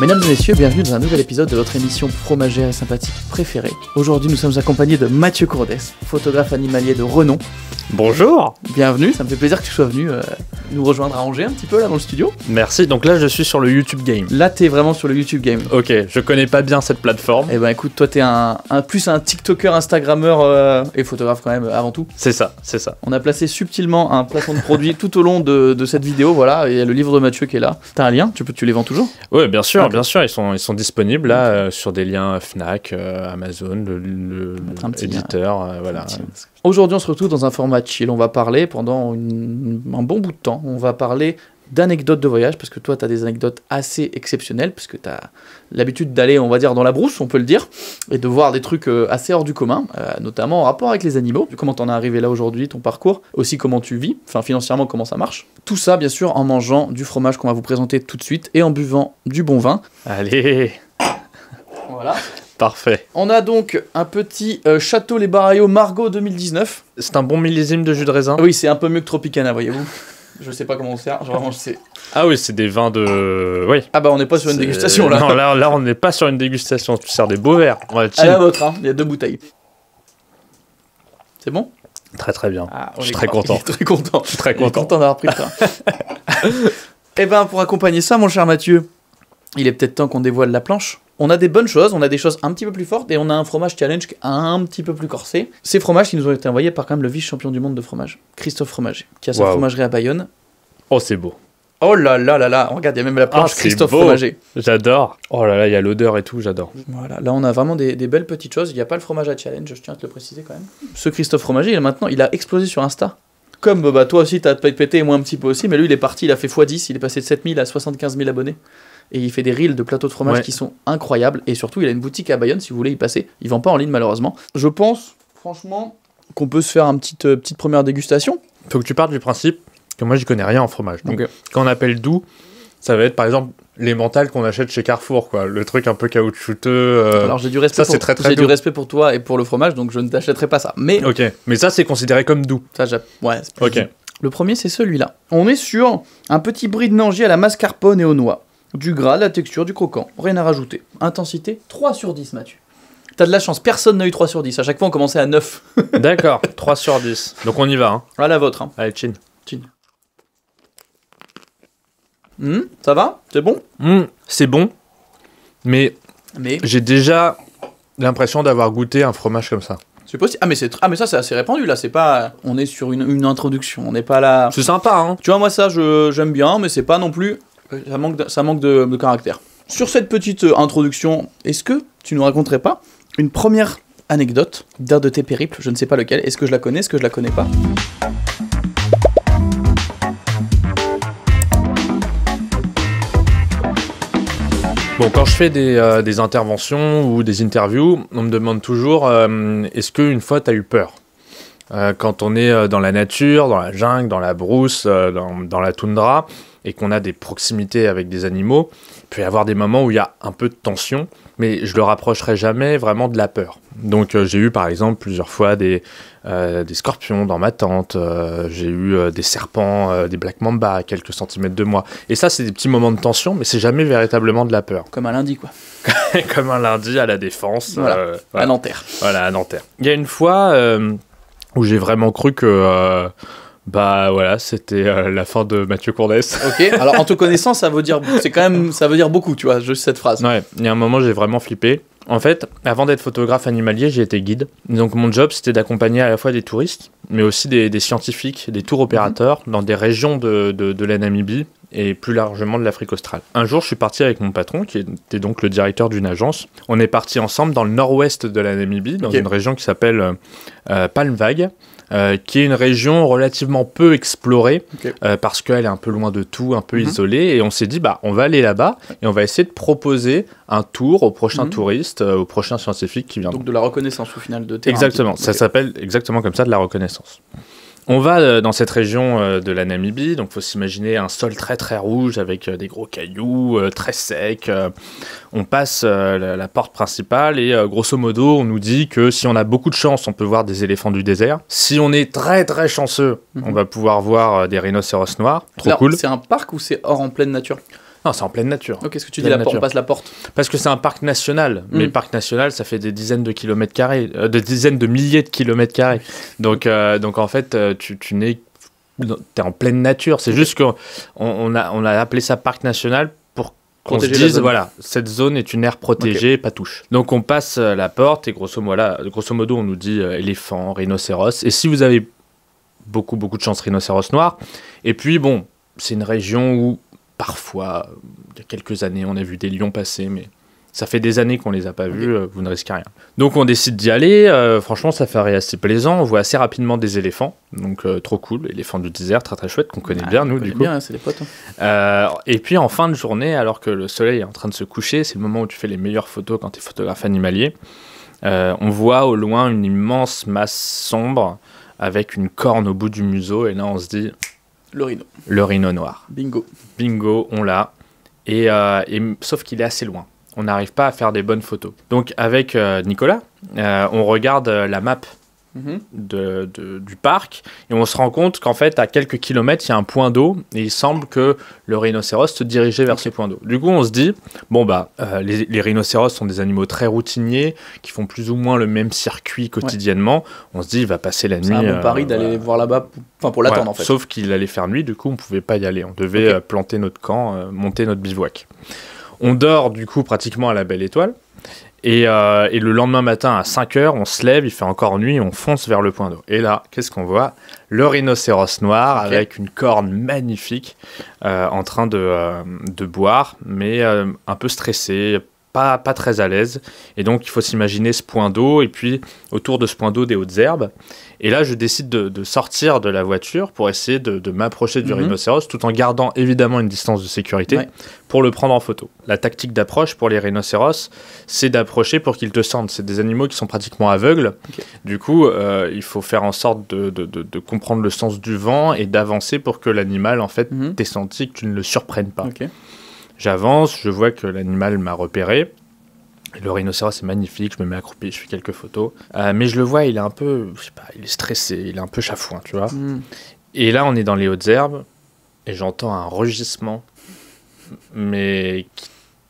Mesdames et messieurs, bienvenue dans un nouvel épisode de votre émission fromagère et sympathique préférée. Aujourd'hui, nous sommes accompagnés de Mathieu Cordès, photographe animalier de renom, Bonjour Bienvenue, ça me fait plaisir que tu sois venu euh, nous rejoindre à Angers un petit peu là dans le studio. Merci, donc là je suis sur le YouTube Game. Là t'es vraiment sur le YouTube Game. Ok, je connais pas bien cette plateforme. Eh ben écoute, toi t'es un, un plus un TikToker, Instagrammeur euh, et photographe quand même euh, avant tout. C'est ça, c'est ça. On a placé subtilement un plafond de produit tout au long de, cette vidéo, voilà, et il y a le livre de Mathieu qui est là. T'as un lien, tu, peux, les vends toujours Oui bien sûr, bien sûr, ils sont, ils sont disponibles là sur des liens Fnac, Amazon, le, éditeur, voilà. Aujourd'hui, on se retrouve dans un format chill. On va parler pendant un bon bout de temps. On va parler d'anecdotes de voyage, parce que toi, tu as des anecdotes assez exceptionnelles, parce que tu as l'habitude d'aller, on va dire, dans la brousse, on peut le dire, et de voir des trucs euh, assez hors du commun, euh, notamment en rapport avec les animaux, comment t'en es arrivé là aujourd'hui, ton parcours, aussi comment tu vis, enfin financièrement, comment ça marche. Tout ça, bien sûr, en mangeant du fromage qu'on va vous présenter tout de suite, et en buvant du bon vin. Allez Voilà. Parfait. On a donc un petit euh, Château Les Barayaux Margot 2019. C'est un bon millésime de jus de raisin. Oui, c'est un peu mieux que Tropicana, voyez-vous. je sais pas comment on sert, Ah oui, c'est des vins de. Oui. Ah bah on n'est pas sur une dégustation là. Non, là, on n'est pas sur une dégustation, tu sers des beaux verres. Hein. il y a deux bouteilles. C'est bon Très très bien. Ah, je suis très content. très content. Je suis très content. d'avoir pris ça. Eh ben pour accompagner ça, mon cher Mathieu, il est peut-être temps qu'on dévoile la planche on a des bonnes choses, on a des choses un petit peu plus fortes et on a un fromage challenge un petit peu plus corsé. Ces fromages qui nous ont été envoyés par quand même le vice-champion du monde de fromage, Christophe Fromager, qui a sa fromagerie à Bayonne. Oh, c'est beau. Oh là là là là, regarde, il y a même la planche ah, Christophe Fromager. J'adore. Oh là là, il y a l'odeur et tout, j'adore. Voilà, là on a vraiment des, belles petites choses. Il n'y a pas le fromage à challenge, je tiens à te le préciser quand même. Ce Christophe Fromager, maintenant, il a explosé sur Insta. Comme bah, toi aussi, t'as pété, moi un petit peu aussi, mais lui, il est parti, il a fait x10, il est passé de 7000 à 75 000 abonnés et il fait des reels de plateaux de fromage qui sont incroyables. Et surtout, il a une boutique à Bayonne si vous voulez y passer. Il vend pas en ligne malheureusement. Je pense, franchement, qu'on peut se faire une petite, euh, petite première dégustation. Faut que tu partes du principe que moi, j'y connais rien en fromage. Donc, quand on appelle doux, ça va être par exemple les mentales qu'on achète chez Carrefour, quoi. Le truc un peu caoutchouteux. Euh, Alors j'ai du respect. Ça c'est très très. du respect pour toi et pour le fromage, donc je ne t'achèterai pas ça. Mais. Ok. Mais ça c'est considéré comme doux. Ça Ok. Le premier c'est celui-là. On est sur un petit brie de nangis à la mascarpone et aux noix. Du gras, la texture, du croquant, rien à rajouter. Intensité, 3 sur 10 Mathieu. T'as de la chance, personne n'a eu 3 sur 10. À chaque fois, on commençait à 9. D'accord, 3 sur 10. Donc on y va. Hein. À ah, la vôtre. Hein. Allez, chin. Chin. Hmm, ça va C'est bon hmm, C'est bon. Mais, mais... j'ai déjà l'impression d'avoir goûté un fromage comme ça. C'est possible. Ah mais, ah, mais ça, c'est assez répandu là. C'est pas. On est sur une, une introduction. On n'est pas là. C'est sympa, hein. Tu vois, moi, ça, je j'aime bien, mais c'est pas non plus ça manque de, ça caractère. Sur cette petite euh, introduction, est-ce que tu nous raconterais pas une première anecdote d'un de tes périples Je ne sais pas lequel. Est-ce que je la connais Est-ce que je la connais pas Bon, quand je fais des, euh, interventions ou des interviews, on me demande toujours euh, est-ce qu'une fois tu as eu peur Quand on est dans la nature, dans la jungle, dans la brousse, dans, la toundra, et qu'on a des proximités avec des animaux, il peut y avoir des moments où il y a un peu de tension, mais je le rapprocherai jamais vraiment de la peur. Donc euh, j'ai eu par exemple plusieurs fois des, euh, des scorpions dans ma tente, euh, j'ai eu des serpents, des black mamba à quelques centimètres de moi. Et ça c'est des petits moments de tension, mais c'est jamais véritablement de la peur. Comme un lundi quoi. Comme un lundi à la défense. À Nanterre. Voilà, à Nanterre. Il y a une fois où j'ai vraiment cru que bah voilà, c'était euh, la fin de Mathieu Courdès. ok, alors en te connaissant, ça veut dire, c'est quand même, ça veut dire beaucoup, tu vois, juste cette phrase. Ouais, il y a un moment, j'ai vraiment flippé. En fait, avant d'être photographe animalier, j'ai été guide. Donc mon job, c'était d'accompagner à la fois des touristes, mais aussi des, scientifiques, des tours opérateurs mhm. dans des régions de, de, la Namibie et plus largement de l'Afrique australe. Un jour, je suis parti avec mon patron, qui était donc le directeur d'une agence. On est parti ensemble dans le nord-ouest de la Namibie, dans une région qui s'appelle euh, Palmvague. Euh, qui est une région relativement peu explorée euh, parce qu'elle est un peu loin de tout, un peu mhm. isolée. Et on s'est dit, bah, on va aller là-bas et on va essayer de proposer un tour aux prochains mhm. touriste, euh, au touristes, scientifique aux prochains scientifiques qui viendront. Donc de la reconnaissance au final de terrain. Exactement, ça s'appelle exactement comme ça de la reconnaissance. On va euh, dans cette région euh, de la Namibie, donc faut s'imaginer un sol très très rouge avec euh, des gros cailloux, très sec. On passe la porte principale et grosso modo on nous dit que si on a beaucoup de chance on peut voir des éléphants du désert. Si on est très très chanceux mhm. on va pouvoir voir des rhinocéros noirs. Trop cool. C'est un parc ou c'est hors en pleine nature c'est en pleine nature. quest ce que tu dis, la on passe la porte. Parce que c'est un parc national. Mm. Mais parc national, ça fait des dizaines de kilomètres carrés, euh, des dizaines de milliers de kilomètres carrés. Donc, euh, donc en fait, euh, tu, tu n'es t'es en pleine nature. C'est juste qu'on on a, on a appelé ça parc national pour qu'on se dise, voilà, cette zone est une aire protégée, pas touche. Donc on passe la porte et grosso modo, grosso modo on nous dit éléphant, rhinocéros. Et si vous avez beaucoup, beaucoup de chance, rhinocéros noir. Et puis bon, c'est une région où parfois, il y a quelques années, on a vu des lions passer, mais ça fait des années qu'on les a pas vus, euh, vous ne risquez rien. Donc on décide d'y aller, euh, franchement ça fait assez plaisant, on voit assez rapidement des éléphants, donc euh, trop cool, éléphants du désert, très très chouette, qu'on connaît ah, bien nous du coup. Bien, hein, c'est des potes. Hein. et puis en fin de journée, alors que le soleil est en train de se coucher, c'est le moment où tu fais les meilleures photos quand tu es photographe animalier, on voit au loin une immense masse sombre avec une corne au bout du museau, et là on se dit le rhino. Le rhino noir. Bingo. Bingo, on l'a. Et, euh, sauf qu'il est assez loin. On n'arrive pas à faire des bonnes photos. Donc avec euh, Nicolas, euh, on regarde la map Mhm. de, du parc et on se rend compte qu'en fait à quelques kilomètres il y a un point d'eau et il semble que le rhinocéros se dirigeait vers ce point d'eau. Du coup on se dit bon bah euh, les, rhinocéros sont des animaux très routiniers qui font plus ou moins le même circuit quotidiennement. On se dit il va passer la nuit. C'est un pari euh, d'aller voir là-bas, pour, enfin pour l'attendre en fait. Sauf qu'il allait faire nuit, du coup on pouvait pas y aller. On devait euh, planter notre camp, monter notre bivouac. On dort du coup pratiquement à la belle étoile. Euh, et, le lendemain matin à 5h, on se lève, il fait encore nuit, on fonce vers le point d'eau. Et là, qu'est-ce qu'on voit Le rhinocéros noir avec une corne magnifique euh, en train de, euh, de boire, mais un peu stressé, pas, très à l'aise. Et donc, il faut s'imaginer ce point d'eau et puis autour de ce point d'eau des hautes herbes. Et là, je décide de, sortir de la voiture pour essayer de, m'approcher du mhm. rhinocéros tout en gardant évidemment une distance de sécurité pour le prendre en photo. La tactique d'approche pour les rhinocéros, c'est d'approcher pour qu'ils te sentent. C'est des animaux qui sont pratiquement aveugles. Du coup, euh, il faut faire en sorte de, comprendre le sens du vent et d'avancer pour que l'animal, en fait, mhm. t'ait senti, que tu ne le surprennes pas. J'avance, je vois que l'animal m'a repéré. Le rhinocéros est magnifique, je me mets accroupi, je fais quelques photos. Euh, mais je le vois, il est un peu, il est stressé, il est un peu chafouin, tu vois. Hmm. Et là, on est dans les hautes herbes et j'entends un rugissement, mais qui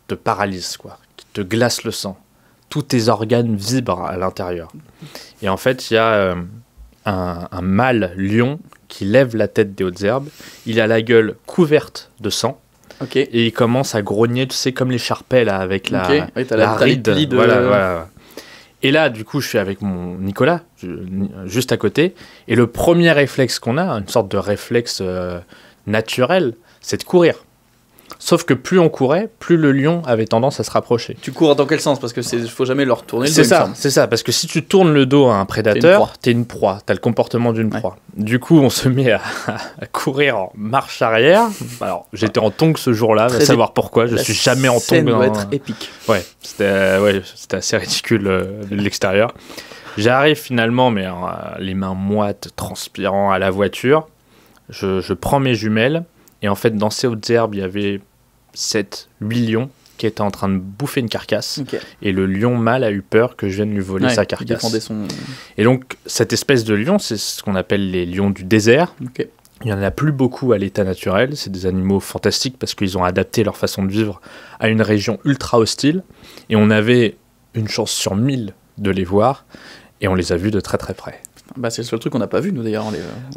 te paralyse, quoi, qui te glace le sang. Tous tes organes vibrent à l'intérieur. Et en fait, il y a euh, un mâle lion qui lève la tête des hautes herbes. Il a la gueule couverte de sang et il commence à grogner, tu sais, comme l'écharpelle là, avec la, ride. Et là, du coup, je suis avec mon Nicolas, juste à côté. Et le premier réflexe qu'on a, une sorte de réflexe euh, naturel, c'est de courir. Sauf que plus on courait, plus le lion avait tendance à se rapprocher. Tu cours dans quel sens Parce que c'est faut jamais leur tourner le dos. C'est ça, c'est ça. Parce que si tu tournes le dos à un prédateur, t'es une proie. T'as le comportement d'une proie. Du coup, on se met à, courir en marche arrière. Alors, j'étais en tongs ce jour-là, à savoir pourquoi. Je suis jamais en tongs. Ça doit être épique. Ouais, c'était assez ridicule euh, de l'extérieur. J'arrive finalement, mais euh, les mains moites, transpirant à la voiture. je prends mes jumelles. Et en fait, dans ces hautes herbes, il y avait 7, 8 lions qui était en train de bouffer une carcasse. Et le lion mâle a eu peur que je vienne lui voler sa carcasse. Et donc, cette espèce de lion, c'est ce qu'on appelle les lions du désert. Il n'y en a plus beaucoup à l'état naturel. C'est des animaux fantastiques parce qu'ils ont adapté leur façon de vivre à une région ultra hostile. Et on avait une chance sur mille de les voir. Et on les a vus de très très près. Bah, c'est le seul truc qu'on n'a pas vu, nous d'ailleurs,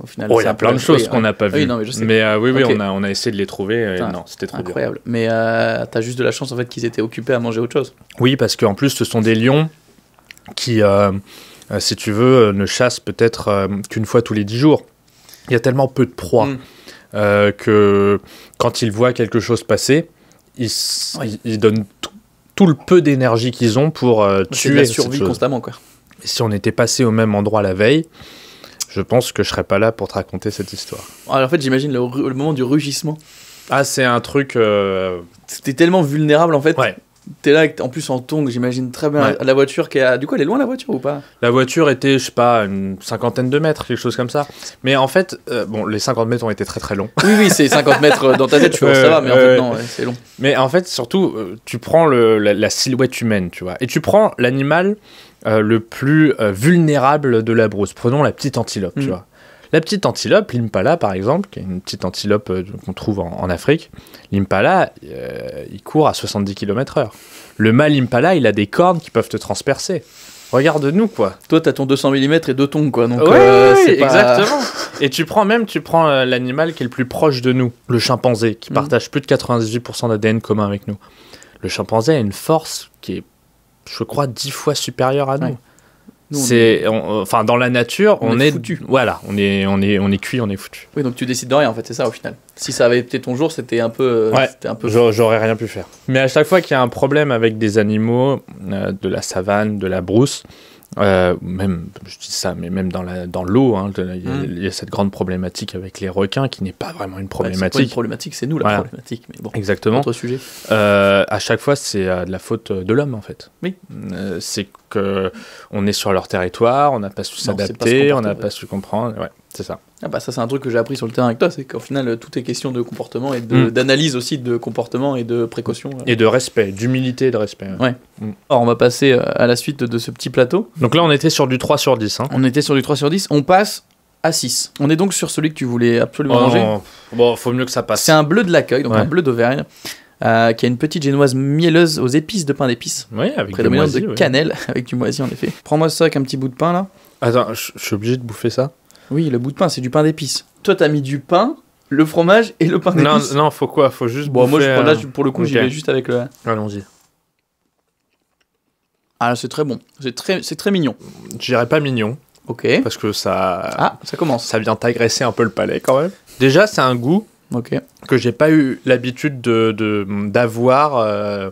au final. Oh, il y a plein de choses hein. qu'on n'a pas ah vu. mais, euh, oui, oui on, a, on a essayé de les trouver. Ah, non, c'était trop incroyable. Mais tu euh, t'as juste de la chance en fait qu'ils étaient occupés à manger autre chose. Oui, parce qu'en plus, ce sont des lions qui, euh, si tu veux, ne chassent peut-être qu'une fois tous les 10 jours. Il y a tellement peu de proies hmm. que quand ils voient quelque chose passer, ils, ils donnent tout le peu d'énergie qu'ils ont pour tuer. C'est la survie constamment, quoi si on était passé au même endroit la veille, je pense que je serais pas là pour te raconter cette histoire. Alors ah, en fait, j'imagine le, moment du rugissement. Ah, c'est un truc. Euh... T'es tellement vulnérable en fait. Ouais. T'es là, en plus en tongs, j'imagine très bien la voiture qui a. Du coup, elle est loin la voiture ou pas La voiture était, je sais pas, une cinquantaine de mètres, quelque chose comme ça. Mais en fait, euh, bon, les 50 mètres ont été très très longs. Oui, oui, c'est 50 mètres euh, dans ta tête, tu vois, ça va, mais en fait, non, c'est long. Mais en fait, surtout, euh, tu prends la silhouette humaine, tu vois. Et tu prends l'animal euh, le plus euh, vulnérable de la brousse. Prenons la petite antilope, tu mm. vois. La petite antilope, l'impala par exemple, qui est une petite antilope euh, qu'on trouve en, Afrique, l'impala, il court à 70 km/h. Le mâle impala, il a des cornes qui peuvent te transpercer. Regarde-nous quoi. Toi, t'as ton 200 mm et deux tongs quoi. Donc, ouais, oui, exactement. et tu prends même, tu prends l'animal qui est le plus proche de nous, le chimpanzé, qui mm. partage plus de 98% d'ADN commun avec nous. Le chimpanzé a une force qui est je crois, dix fois supérieur à nous. c'est, euh, enfin, dans la nature, on, est, foutu voilà, on est, on est, on est cuit, on est foutu. Oui, donc tu décides de rien en fait, c'est ça au final. Si ça avait été ton jour, c'était un peu, euh, ouais, un peu. J'aurais rien pu faire. Mais à chaque fois qu'il y a un problème avec des animaux euh, de la savane, de la brousse, euh, même, je dis ça, mais même dans, la, dans l'eau, hein, mm. il, y a, cette grande problématique avec les requins qui n'est pas vraiment une problématique. c'est pas une problématique, c'est nous la problématique. Mais bon, Exactement. Autre sujet. Euh, à chaque fois, c'est euh, de la faute de l'homme en fait. Oui. c'est on est sur leur territoire, on n'a pas su s'adapter, on n'a pas su comprendre. c'est ça. Ah bah ça c'est un truc que j'ai appris sur le terrain avec toi, c'est qu'au final tout est question de comportement et mm. d'analyse aussi de comportement et de précaution. Euh. Et de respect, d'humilité et de respect. Mm. on va passer euh, à la suite de ce petit plateau. Donc là on était sur du 3 sur 10. Hein. On était sur du 3 sur 10, on passe à 6. On est donc sur celui que tu voulais absolument oh, manger. Bon, faut mieux que ça passe. C'est un bleu de l'accueil, donc un bleu d'Auvergne. Euh, qui a une petite génoise mielleuse aux épices de pain d'épices. Oui, avec du moisi, de cannelle, avec du moisi en effet. Prends-moi ça avec un petit bout de pain là. Attends, je suis obligé de bouffer ça Oui, le bout de pain, c'est du pain d'épices. Toi, t'as mis du pain, le fromage et le pain d'épices. Non, non, faut quoi Faut juste bon, Moi, je prends, là, euh, pour le coup, j'y vais juste avec le... Allons-y. Ah, c'est très bon. C'est très, c'est très mignon. J'irai pas mignon. Ok. Parce que ça. Ah, ça commence. Ça vient t'agresser un peu le palais quand même. Déjà, c'est un goût okay. que j'ai pas eu l'habitude de d'avoir. Euh,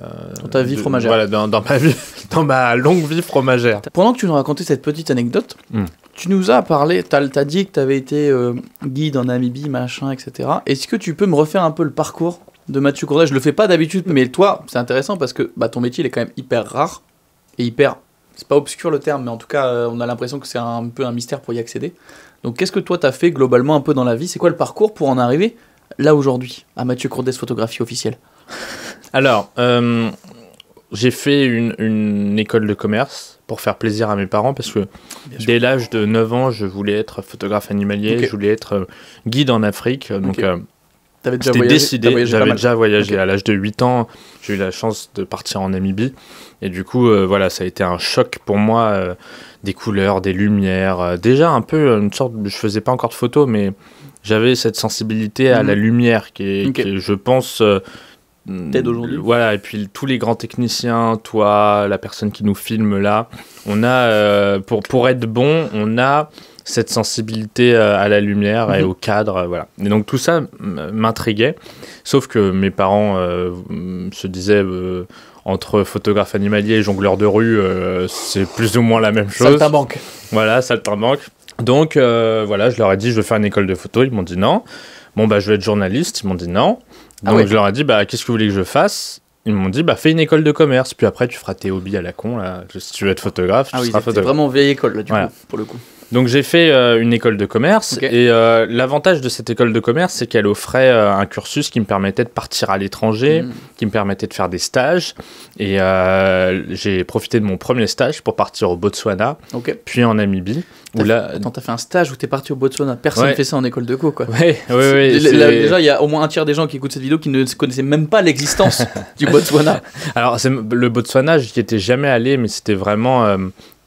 euh, dans ta vie fromagère. Voilà, dans, ma vie, dans ma longue vie fromagère. Pendant que tu nous racontais cette petite anecdote, hmm. tu nous as parlé, tu as, dit que tu avais été euh, guide en Namibie, machin, etc. Est-ce que tu peux me refaire un peu le parcours de Mathieu Courdet Je le fais pas d'habitude, mais toi, c'est intéressant parce que bah, ton métier, il est quand même hyper rare et hyper. C'est pas obscur le terme, mais en tout cas, on a l'impression que c'est un peu un mystère pour y accéder. Donc qu'est-ce que toi t'as fait globalement un peu dans la vie C'est quoi le parcours pour en arriver là aujourd'hui à Mathieu Courdès Photographie Officielle Alors, euh, j'ai fait une, école de commerce pour faire plaisir à mes parents parce que dès l'âge de 9 ans, je voulais être photographe animalier, je voulais être euh, guide en Afrique. Donc euh, déjà décidé, j'avais déjà voyagé. À l'âge de 8 ans, j'ai eu la chance de partir en Namibie. Et du coup, euh, voilà, ça a été un choc pour moi, euh, des couleurs, des lumières. Euh, déjà un peu une sorte, je faisais pas encore de photos, mais j'avais cette sensibilité à la mhm. lumière qui, est, je pense, t'aide aujourd'hui. Voilà, et puis tous les grands techniciens, toi, la personne qui nous filme là, on a, pour, pour être bon, on a cette sensibilité euh, à la lumière et mhm. au cadre. Euh, voilà. Et donc tout ça m'intriguait, sauf que mes parents euh, se disaient entre photographe animalier et jongleur de rue, c'est plus ou moins la même chose. Ça manque. Voilà, ça manque. Donc voilà, je leur ai dit je veux faire une école de photo, ils m'ont dit non. Bon bah je veux être journaliste, ils m'ont dit non. Ah donc je leur ai dit bah qu'est-ce que vous voulez que je fasse ils m'ont dit bah fais une école de commerce puis après tu feras tes hobbies à la con là si tu veux être photographe tu ah oui, c'est vraiment vieille école là du coup pour le coup donc j'ai fait euh, une école de commerce et euh, l'avantage de cette école de commerce, c'est qu'elle offrait euh, un cursus qui me permettait de partir à l'étranger, hmm. qui me permettait de faire des stages. Et j'ai profité de mon premier stage pour partir au Botswana, puis en Namibie. Attends, t'as fait un stage où t'es parti au Botswana. Personne ne fait ça en école de co, quoi. Ouais, ouais, là, déjà, il y a au moins un tiers des gens qui écoutent cette vidéo qui ne connaissaient même pas l'existence du Botswana. Alors, le Botswana, j'y étais jamais allé, mais c'était vraiment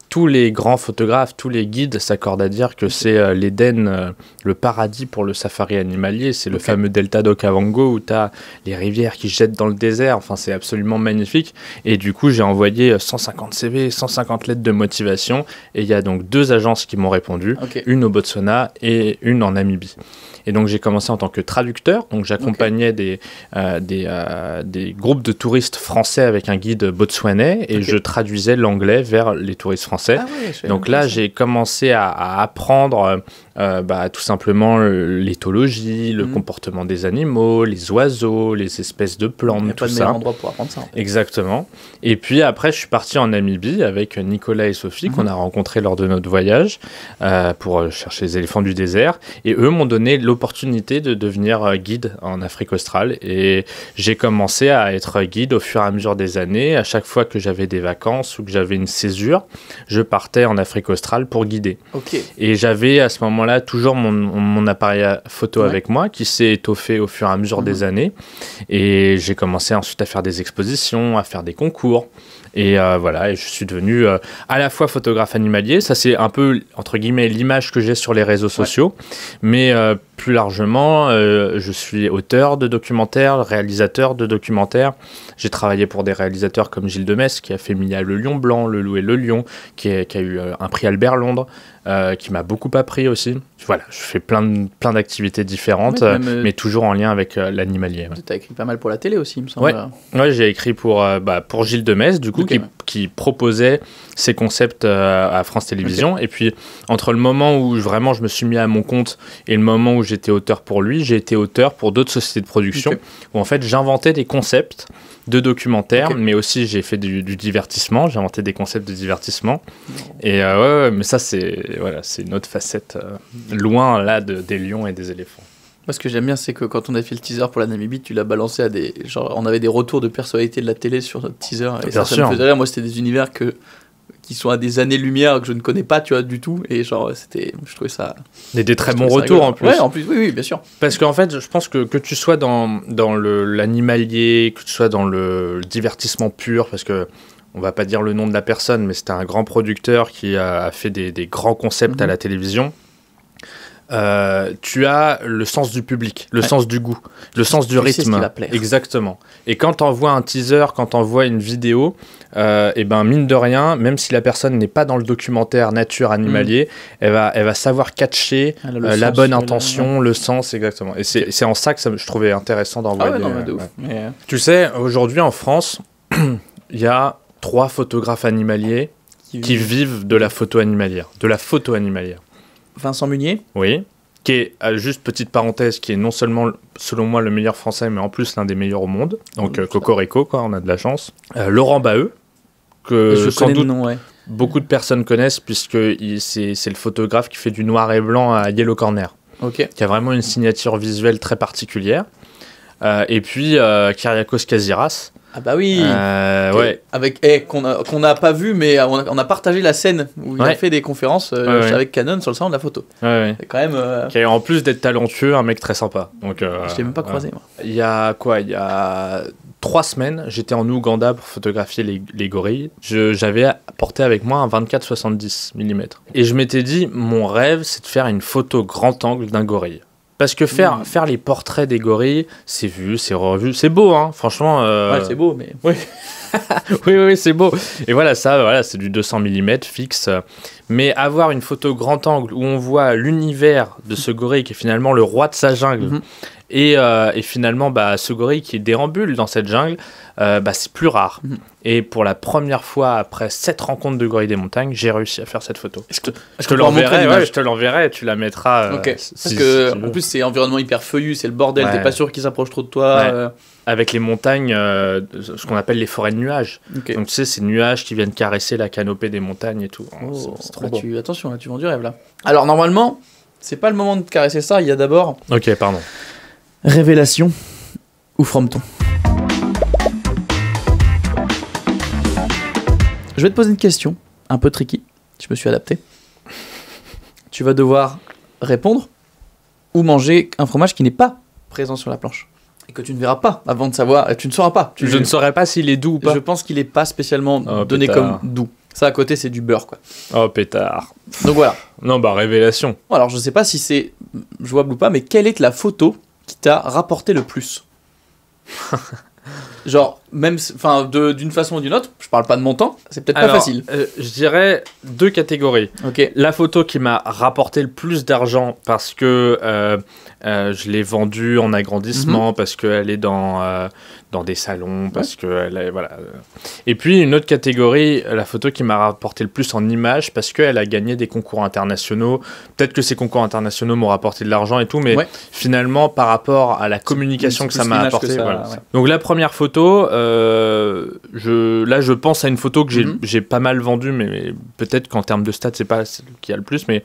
tous les grands photographes, tous les guides s'accordent à dire que c'est l'Eden, euh, l'Éden, euh, le paradis pour le safari animalier. C'est le fameux delta d'Okavango où tu as les rivières qui jettent dans le désert. Enfin, c'est absolument magnifique. Et du coup, j'ai envoyé 150 CV, 150 lettres de motivation. Et il y a donc deux agences qui m'ont répondu, une au Botswana et une en Namibie. Et donc j'ai commencé en tant que traducteur. Donc j'accompagnais des, euh, euh, des, groupes de touristes français avec un guide botswanais et je traduisais l'anglais vers les touristes français. Ah donc là j'ai commencé à apprendre euh, euh, bah, tout simplement euh, l'éthologie, le mhm. comportement des animaux, les oiseaux, les espèces de plantes, endroit pour apprendre ça. Exactement. Et puis après, je suis parti en Namibie avec Nicolas et Sophie qu'on mhm. a rencontrés lors de notre voyage euh, pour chercher les éléphants du désert. Et eux m'ont donné l'opportunité de devenir guide en Afrique australe. Et j'ai commencé à être guide au fur et à mesure des années. À chaque fois que j'avais des vacances ou que j'avais une césure, je partais en Afrique australe pour guider. Ok. Et j'avais à ce moment-là là toujours mon, appareil photo avec moi qui s'est étoffé au fur et à mesure des mhm. années. Et j'ai commencé ensuite à faire des expositions, à faire des concours. Et euh, voilà, et je suis devenu euh, à la fois photographe animalier, ça c'est un peu, entre guillemets, l'image que j'ai sur les réseaux sociaux, mais euh, plus largement, euh, je suis auteur de documentaires, réalisateur de documentaires. J'ai travaillé pour des réalisateurs comme Gilles Messe qui a fait Mia le Lion Blanc, Le Loup et le Lion, qui, a eu euh, un prix Albert Londres, euh, qui m'a beaucoup appris aussi. Voilà, je fais plein, plein d'activités différentes, mais toujours en lien avec l'animalier. Tu as écrit pas mal pour la télé aussi, il me semble. Ouais, j'ai écrit pour, bah, pour Gilles Demesse, du coup, qui, qui proposait ces concepts euh, à France Télévisions. Et puis, entre le moment où vraiment je me suis mis à mon compte et le moment où j'étais auteur pour lui, j'ai été auteur pour d'autres sociétés de production où en fait j'inventais des concepts de documentaires, mais aussi j'ai fait du, divertissement, j'ai inventé des concepts de divertissement. Et euh, ouais, mais ça, c'est voilà, une autre facette euh, loin là de, des lions et des éléphants. Moi, ce que j'aime bien, c'est que quand on a fait le teaser pour la Namibie, tu l'as balancé à des. Genre, on avait des retours de personnalité de la télé sur notre teaser. Et ça, ça, faisait Moi, c'était des univers que qui sont à des années-lumière que je ne connais pas, tu vois, du tout. Et genre, c'était, je trouvais ça. des très bons retours en plus. Ouais, en plus, oui, oui, bien sûr. Parce qu'en fait, je pense que que tu sois dans, dans l'animalier, que tu sois dans le divertissement pur, parce que on va pas dire le nom de la personne, mais c'était un grand producteur qui a, fait des, grands concepts à mhm. la télévision. Euh, tu as le sens du public, le sens du goût, le sens du rythme. Exactement. Et quand on voit un teaser, quand on voit une vidéo, et euh, eh ben mine de rien, même si la personne n'est pas dans le documentaire nature animalier, mm. elle, va, elle va savoir catcher ah, euh, la bonne intention, le... sens exactement. Et c'est en ça que je trouvais intéressant d'envoyer. Ah tu sais, aujourd'hui en France, il y a trois photographes animaliers qui vivent de la photo animalière, de la photo animalière. Vincent Munier. Oui. Qui est, juste petite parenthèse, qui est non seulement, selon moi, le meilleur français, mais en plus l'un des meilleurs au monde. Donc, euh, Coco Rico, quoi, on a de la chance. Euh, Laurent Baheux, que sans doute beaucoup de personnes connaissent, puisque c'est le photographe qui fait du noir et blanc à Yellow Corner. ok Qui a vraiment une signature visuelle très particulière. Euh, et puis, Kyriakos Kaziras, ah bah oui euh, ouais. Avec eh, qu'on a qu'on n'a pas vu mais on a, partagé la scène où il a fait des conférences euh, avec Canon sur le salon de la photo. C'est quand même euh, qui est en plus d'être talentueux un mec très sympa. Donc je l'ai même pas croisé moi. Il y a quoi Il y a trois semaines, j'étais en Ouganda pour photographier les, les gorilles. J'avais porté avec moi un 24-70 mm. Et je m'étais dit, mon rêve, c'est de faire une photo grand angle d'un gorille. Parce que faire, hmm. faire les portraits des gorilles, c'est vu, c'est revu, c'est beau, hein, franchement. Euh, ouais, c'est beau, mais. Oui, oui, oui, c'est beau. Et voilà, ça, voilà, c'est du 200 mm fixe. Mais avoir une photo grand angle où on voit l'univers de ce gorille qui est finalement le roi de sa jungle, mhm. Euh, et, finalement, bah, ce gorille qui déambule dans cette jungle, euh, bah, c'est plus rare. Mm. Et pour la première fois après cette rencontre de gorille des montagnes, j'ai réussi à faire cette photo. Je te, je te l'enverrai, je te l'enverrai, tu la mettras. Euh, que en plus c'est environnement hyper feuillu, c'est le bordel, t'es pas sûr qu'ils s'approche trop de toi. Avec les montagnes, ce qu'on appelle les forêts de nuages. Donc tu sais, ces nuages qui viennent caresser la canopée des montagnes et tout. Oh, oh, tu, attention, là, tu vends du rêve là. Alors normalement, c'est pas le moment de caresser ça. Il y a d'abord. Ok, pardon. Révélation ou Frompton Je vais te poser une question, un peu tricky. Je me suis adapté. Tu vas devoir répondre ou manger un fromage qui n'est pas présent sur la planche et que tu ne verras pas avant de savoir. Tu ne sauras pas. Je ne saurais pas s'il est doux ou pas. Je pense qu'il n'est pas spécialement oh, donné comme doux. Ça à côté, c'est du beurre, quoi. Oh pétard. Donc voilà. Non, bah révélation. Alors je ne sais pas si c'est jouable ou pas, mais quelle est la photo qui t'a rapporté le plus Genre, même enfin d'une façon ou d'une autre, je parle pas de mon temps, c'est peut-être pas facile. Euh, je dirais deux catégories. ok La photo qui m'a rapporté le plus d'argent parce que euh, euh, je l'ai vendue en agrandissement, mhm. parce qu'elle est dans dans des salons parce que elle voilà. Et puis une autre catégorie, la photo qui m'a rapporté le plus en images parce qu'elle a gagné des concours internationaux. Peut-être que ces concours internationaux m'ont rapporté de l'argent et tout, mais finalement par rapport à la communication que ça m'a apporté. Donc la première photo, euh, je, là je pense à une photo que j'ai mm-hmm. pas mal vendue, mais, peut-être qu'en termes de stats c'est pas celle qui a le plus, mais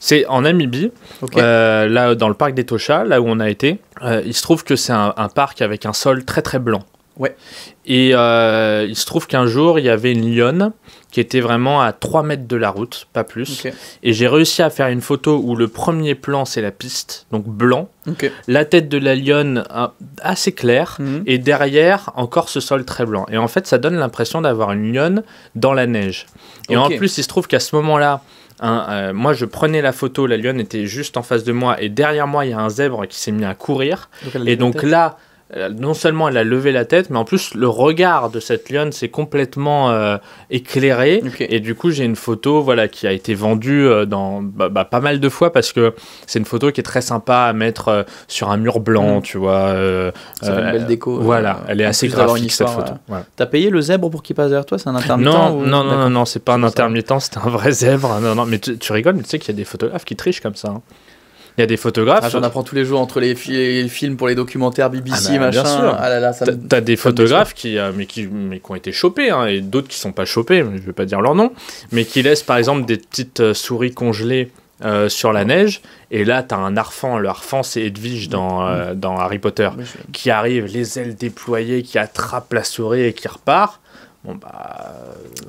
c'est en Namibie, euh, là dans le parc des Tocha, là où on a été. Euh, il se trouve que c'est un, parc avec un sol très très blanc. Ouais. Et euh, il se trouve qu'un jour, il y avait une lionne qui était vraiment à 3 mètres de la route, pas plus. Et j'ai réussi à faire une photo où le premier plan, c'est la piste, donc blanc. La tête de la lionne euh, assez claire. Mhm. Et derrière, encore ce sol très blanc. Et en fait, ça donne l'impression d'avoir une lionne dans la neige. Et en plus, il se trouve qu'à ce moment-là, Hein, euh, moi, je prenais la photo, la lionne était juste en face de moi, et derrière moi, il y a un zèbre qui s'est mis à courir. et donc là, non seulement elle a levé la tête, mais en plus le regard de cette lionne s'est complètement euh, éclairé. Et du coup, j'ai une photo voilà, qui a été vendue euh, dans, bah, bah, pas mal de fois parce que c'est une photo qui est très sympa à mettre euh, sur un mur blanc, c'est mm. tu vois. une belle déco. Voilà, elle est assez graphique cette photo. T'as payé le zèbre pour qu'il passe derrière toi C'est un intermittent Non, non, non, non, c'est pas un intermittent, c'est un vrai zèbre. Non, non, mais tu, rigoles, mais tu sais qu'il y a des photographes qui trichent comme ça. Hein. Il y a des photographes. Ah, J'en apprends tous les jours entre les, films pour les documentaires BBC, ah, bah, et machin. Ah, là, là, T'as des photographes qui, euh, mais qui, qui ont été chopés hein, et d'autres qui sont pas chopés, je vais pas dire leur nom, mais qui laissent par exemple des petites euh, souris congelées. Euh, sur la neige. Et là, tu as un arfan. Le arfan, c'est Edwige dans, mm. dans Harry Potter, qui arrive, les ailes déployées, qui attrape la souris et qui repart. Bon, bah.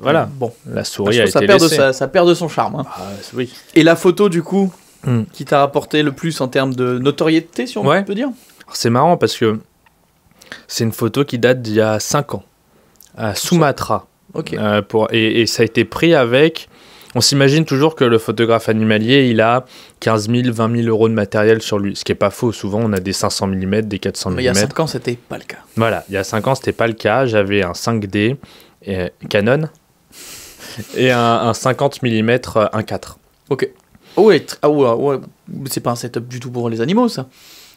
Voilà. Mm. Bon, la souris a ça été perd ça, perd de son charme. Hein. Ah, et la photo, du coup, Hmm. qui t'a rapporté le plus en termes de notoriété, si on peut dire C'est marrant parce que c'est une photo qui date d'il y a 5 ans, à Sumatra. Euh, pour, et, ça a été pris avec. On s'imagine toujours que le photographe animalier, il a 15 000, 20 000 euros de matériel sur lui, ce qui n'est pas faux. Souvent, on a des 500 mm, des 400 mm. Mais il y a 5 ans, ce n'était pas le cas. Voilà, il y a 5 ans, ce n'était pas le cas. J'avais un 5D euh, Canon et un, un 50 mm 1.4. Ok ouais, ah ouais, ah c'est pas un setup du tout pour les animaux, ça.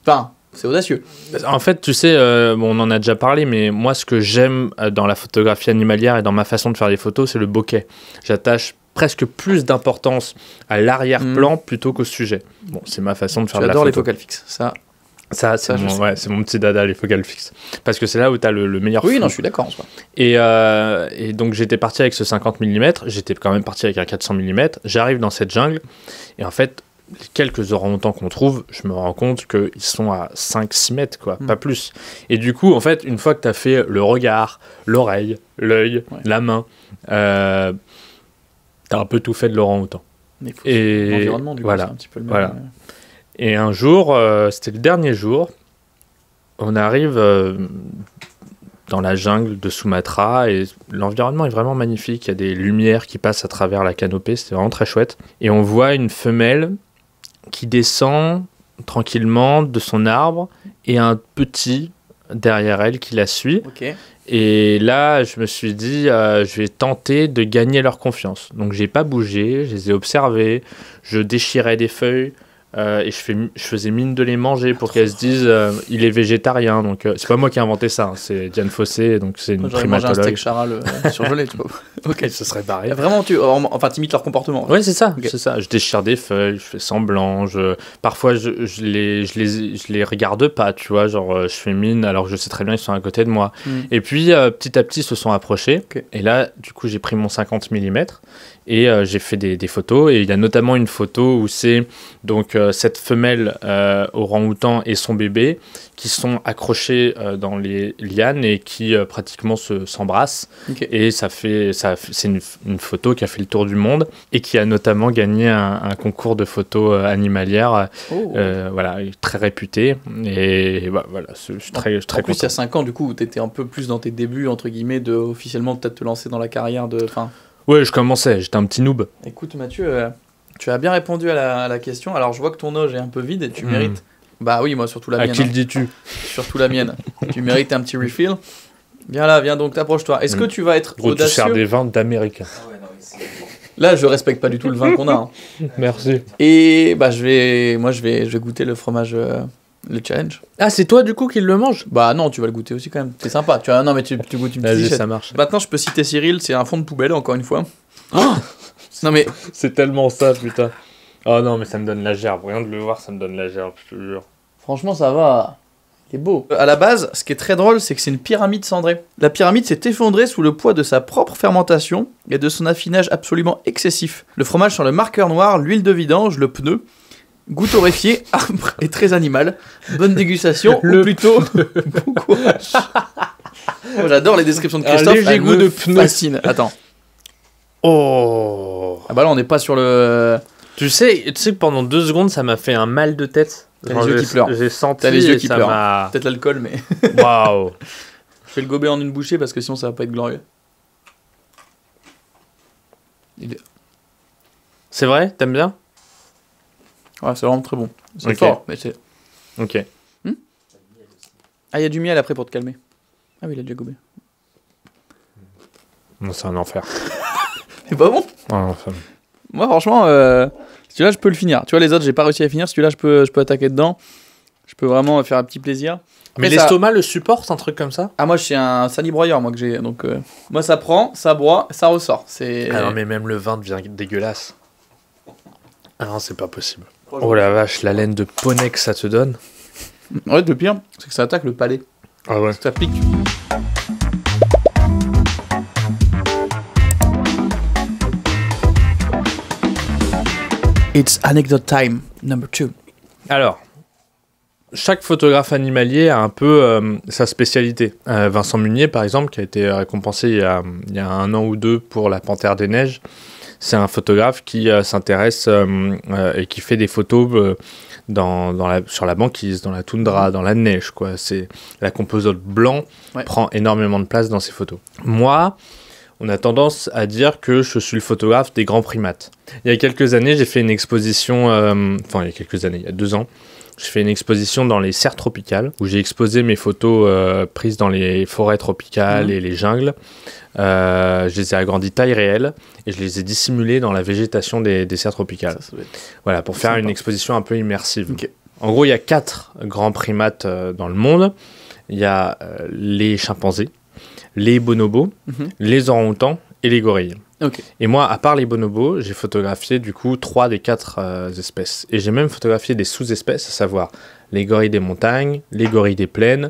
Enfin, c'est audacieux. En fait, tu sais, euh, on en a déjà parlé, mais moi, ce que j'aime euh, dans la photographie animalière et dans ma façon de faire des photos, c'est le bokeh. J'attache presque plus d'importance à l'arrière-plan hmm. plutôt qu'au sujet. Bon, c'est ma façon de faire la photo. J'adore les focales fixes, ça, c'est mon, ouais, mon, petit dada, les focales fixe Parce que c'est là où tu as le, meilleur. Oui, non, je suis d'accord euh, Et, donc j'étais parti avec ce 50 mm, j'étais quand même parti avec un 400 mm. J'arrive dans cette jungle, et en fait, les quelques orang-outans qu'on trouve, je me rends compte qu'ils sont à 5-6 mètres, quoi, hmm. pas plus. Et du coup, en fait, une fois que tu as fait le regard, l'oreille, l'œil, la main, euh, tu as un peu tout fait de l'orang-outan. Et l'environnement, du coup, voilà. un petit peu le même. Euh, et un jour, euh, c'était le dernier jour, on arrive euh, dans la jungle de Sumatra et l'environnement est vraiment magnifique. Il y a des lumières qui passent à travers la canopée, c'était vraiment très chouette. Et on voit une femelle qui descend tranquillement de son arbre et un petit derrière elle qui la suit. Et là, je me suis dit, euh, je vais tenter de gagner leur confiance. Donc, j'ai pas bougé, je les ai observés, je déchirais des feuilles, euh, et je, je, faisais mine de les manger pour ah, qu'elles se disent euh, il est végétarien. Donc euh, c'est pas moi qui ai inventé ça, hein, c'est Diane Fossé, donc c'est une primatologue. un charal surgelé, tu vois. ok, ce serait pareil Vraiment, tu enfin imites leur comportement. oui c'est ça, c'est ça. Je déchire des feuilles, je fais semblant. Parfois, je, les, je, les, je les regarde pas, tu vois. Genre, je fais mine alors que je sais très bien ils sont à côté de moi. Hmm. Et puis petit à petit, ils se sont approchés. Et là, du coup, j'ai pris mon 50 mm et j'ai fait des, des, photos. Et il y a notamment une photo où c'est donc euh, cette femelle euh, orang-outan et son bébé qui sont accrochés euh, dans les lianes et qui pratiquement s'embrassent. Se, s'embrassent Et ça fait, ça, c'est une, photo qui a fait le tour du monde et qui a notamment gagné un, concours de photos animalières, oh. voilà, très réputé. Et bah, voilà, je suis très, très en plus, il y a 5 ans, du coup, tu étais un peu plus dans tes débuts, entre guillemets, de officiellement peut-être te lancer dans la carrière de. Fin... Ouais, je commençais, j'étais un petit noob. Écoute, Mathieu, tu as bien répondu à la, question. Alors, je vois que ton auge est un peu vide et tu hmm. mérites. Bah oui, moi, surtout la mienne. À qui le hein. dis-tu Surtout la mienne. tu mérites un petit refill. Viens là, viens donc, approche-toi. Est-ce hmm. que tu vas être Gros, audacieux Tu sers des vins d'Amérique. Ah là, je respecte pas du tout le vin qu'on a. Hein. Merci. Et bah, je vais, moi, je vais, je vais goûter le fromage. Euh, le challenge. Ah, c'est toi du coup qui le mange Bah non, tu vas le goûter aussi quand même. C'est sympa. Tu vois, non mais tu, tu goûtes une petite ça marche. Maintenant, je peux citer Cyril, c'est un fond de poubelle encore une fois. Oh Non mais. C'est tellement ça, putain. Oh non, mais ça me donne la gerbe. Rien de le voir, ça me donne la gerbe, je te jure. Franchement, ça va. Il est beau. Euh, à la base, ce qui est très drôle, c'est que c'est une pyramide cendrée. La pyramide s'est effondrée sous le poids de sa propre fermentation et de son affinage absolument excessif. Le fromage sur le marqueur noir, l'huile de vidange, le pneu. Goût torréfié, arbre et très animal. Bonne dégustation, le ou plutôt bon courage. J'adore les descriptions de Christophe. Un léger goût de pneu. Fascine. Attends. Oh Ah bah là, on n'est pas sur le. Tu sais, tu sais que pendant deux secondes, ça m'a fait un mal de tête. T'as les yeux qui pleurent. J'ai senti. T'as les yeux qui Peut-être l'alcool, mais. Waouh Je le gober en une bouchée parce que sinon, ça va pas être glorieux. C'est vrai T'aimes bien Ouais, c'est vraiment très bon. C'est fort, mais c'est. Ok. Hmm ah, il y a du miel après pour te calmer. Ah oui, il a déjà gobé. Non, c'est un enfer c'est pas bon. Ah, moi, franchement, celui-là, je peux le finir. Tu vois, les autres, j'ai pas réussi à finir. Celui-là, je peux, je peux attaquer dedans. Je peux vraiment faire un petit plaisir. mais l'estomac le supporte, un truc comme ça Ah, moi, je suis un salibroyeur, moi, que j'ai. Donc, euh, moi, ça prend, ça broie, ça ressort. C'est... Ah non, mais même le vin devient dégueulasse. Ah non, c'est pas possible. Oh la vache, la laine de poney que ça te donne. Ouais, le pire, c'est que ça attaque le palais. Ah ouais. Ça pique. It's anecdote time, number two. Alors, chaque photographe animalier a un peu euh, sa spécialité. Euh, Vincent Munier, par exemple, qui a été récompensé il y a, un an ou deux pour La Panthère des Neiges, c'est un photographe qui euh, s'intéresse et qui fait des photos dans, la, sur la banquise, dans la toundra, dans la neige. Quoi. La composante blanc prend énormément de place dans ses photos. Moi, on a tendance à dire que je suis le photographe des grands primates. Il y a quelques années, j'ai fait une exposition, euh, enfin il y a quelques années, il y a deux ans, j'ai fait une exposition dans les serres tropicales, où j'ai exposé mes photos euh, prises dans les forêts tropicales mmh. et les jungles. Euh, je les ai agrandis taille réelle et je les ai dissimulées dans la végétation des, serres tropicales. Voilà, pour faire une exposition un peu immersive. En gros, il y a quatre grands primates dans le monde. Il y a les chimpanzés, les bonobos, mhm. les orang-outans et les gorilles. Et moi, à part les bonobos, j'ai photographié du coup trois des quatre euh, espèces. Et j'ai même photographié des sous-espèces, à savoir les gorilles des montagnes, les gorilles des plaines,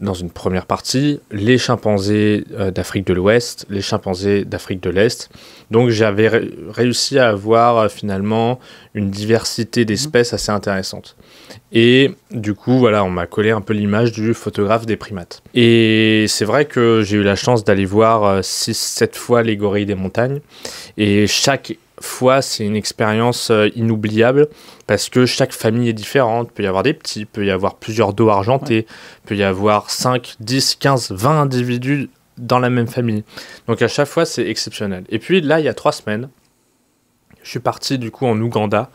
dans une première partie, les chimpanzés euh, d'Afrique de l'Ouest, les chimpanzés d'Afrique de l'Est. Donc j'avais réussi à avoir euh, finalement une diversité d'espèces assez intéressante. Et du coup, voilà, on m'a collé un peu l'image du photographe des primates. Et c'est vrai que j'ai eu la chance d'aller voir 6-7 euh, fois les gorilles des montagnes. Et chaque fois, c'est une expérience euh, inoubliable parce que chaque famille est différente. Il peut y avoir des petits, il peut y avoir plusieurs dos argentés, il peut y avoir 5, 10, 15, 20 individus dans la même famille. Donc à chaque fois, c'est exceptionnel. Et puis là, il y a 3 semaines, je suis parti du coup en Ouganda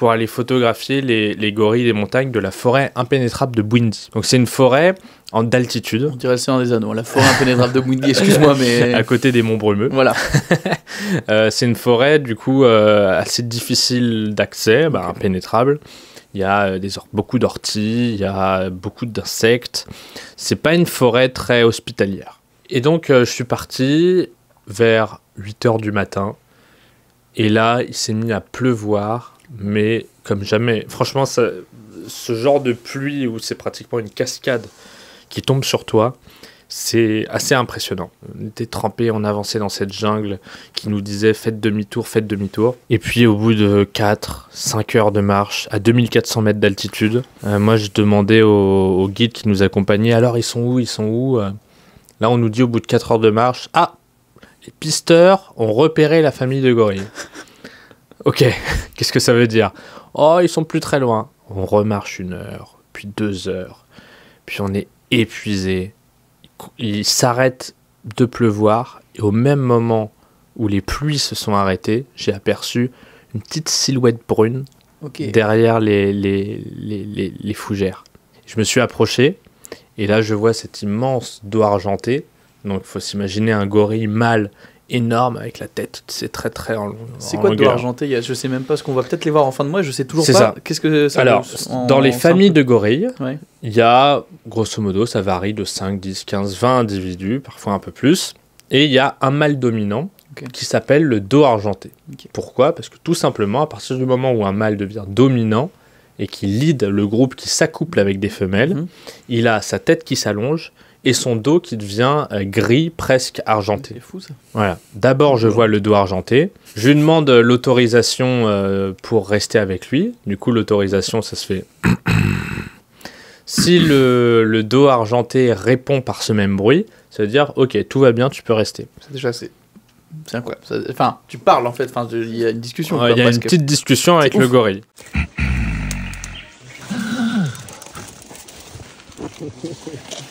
pour aller photographier les, gorilles des montagnes de la forêt impénétrable de Bwindi. Donc c'est une forêt en d'altitude. On dirait le Seigneur des Anneaux, la forêt impénétrable de Bwindi, excuse-moi, mais... À côté des monts brumeux. Voilà. Euh, c'est une forêt, du coup, euh, assez difficile d'accès, bah, impénétrable. Il y a euh, des beaucoup d'orties, il y a beaucoup d'insectes. C'est pas une forêt très hospitalière. Et donc, je suis parti vers 8h du matin. Et là, il s'est mis à pleuvoir mais comme jamais. Franchement, ce genre de pluie où c'est pratiquement une cascade qui tombe sur toi, c'est assez impressionnant. On était trempés, on avançait dans cette jungle qui nous disait faites demi-tour, faites demi-tour. Et puis au bout de 4, 5 heures de marche à 2400 mètres d'altitude, euh, moi je demandais au, guides guide qui nous accompagnait alors ils sont où Ils sont où euh. Là on nous dit au bout de 4 heures de marche ah, les pisteurs ont repéré la famille de gorilles. Ok, qu'est-ce que ça veut dire Oh, ils sont plus très loin. On remarche une heure, puis deux heures, puis on est épuisé. Il s'arrête de pleuvoir, et au même moment où les pluies se sont arrêtées, j'ai aperçu une petite silhouette brune derrière les, les, fougères. Je me suis approché, et là je vois cet immense dos argenté. Donc il faut s'imaginer un gorille mâle énorme avec la tête, c'est très très en C'est quoi le de argenté Je sais même pas ce qu'on va peut-être les voir en fin de mois, je sais toujours pas. Qu'est-ce que ça Alors, dans les familles de gorilles, il y a grosso modo, ça varie de 5, 10, 15, 20 individus, parfois un peu plus. Et il y a un mâle dominant qui s'appelle le dos argenté. Pourquoi Parce que tout simplement, à partir du moment où un mâle devient dominant et qui lead le groupe qui s'accouple avec des femelles, mhm. il a sa tête qui s'allonge et son dos qui devient euh, gris, presque argenté. C'est fou ça. Voilà. D'abord, je vois le dos argenté. Je lui demande euh, l'autorisation euh, pour rester avec lui. Du coup, l'autorisation, ça se fait. si le, le, dos argenté répond par ce même bruit, ça veut dire ok, tout va bien, tu peux rester. C'est déjà assez. C'est incroyable. enfin, tu parles en fait. il y a une discussion. Il y a une petite discussion avec le gorille.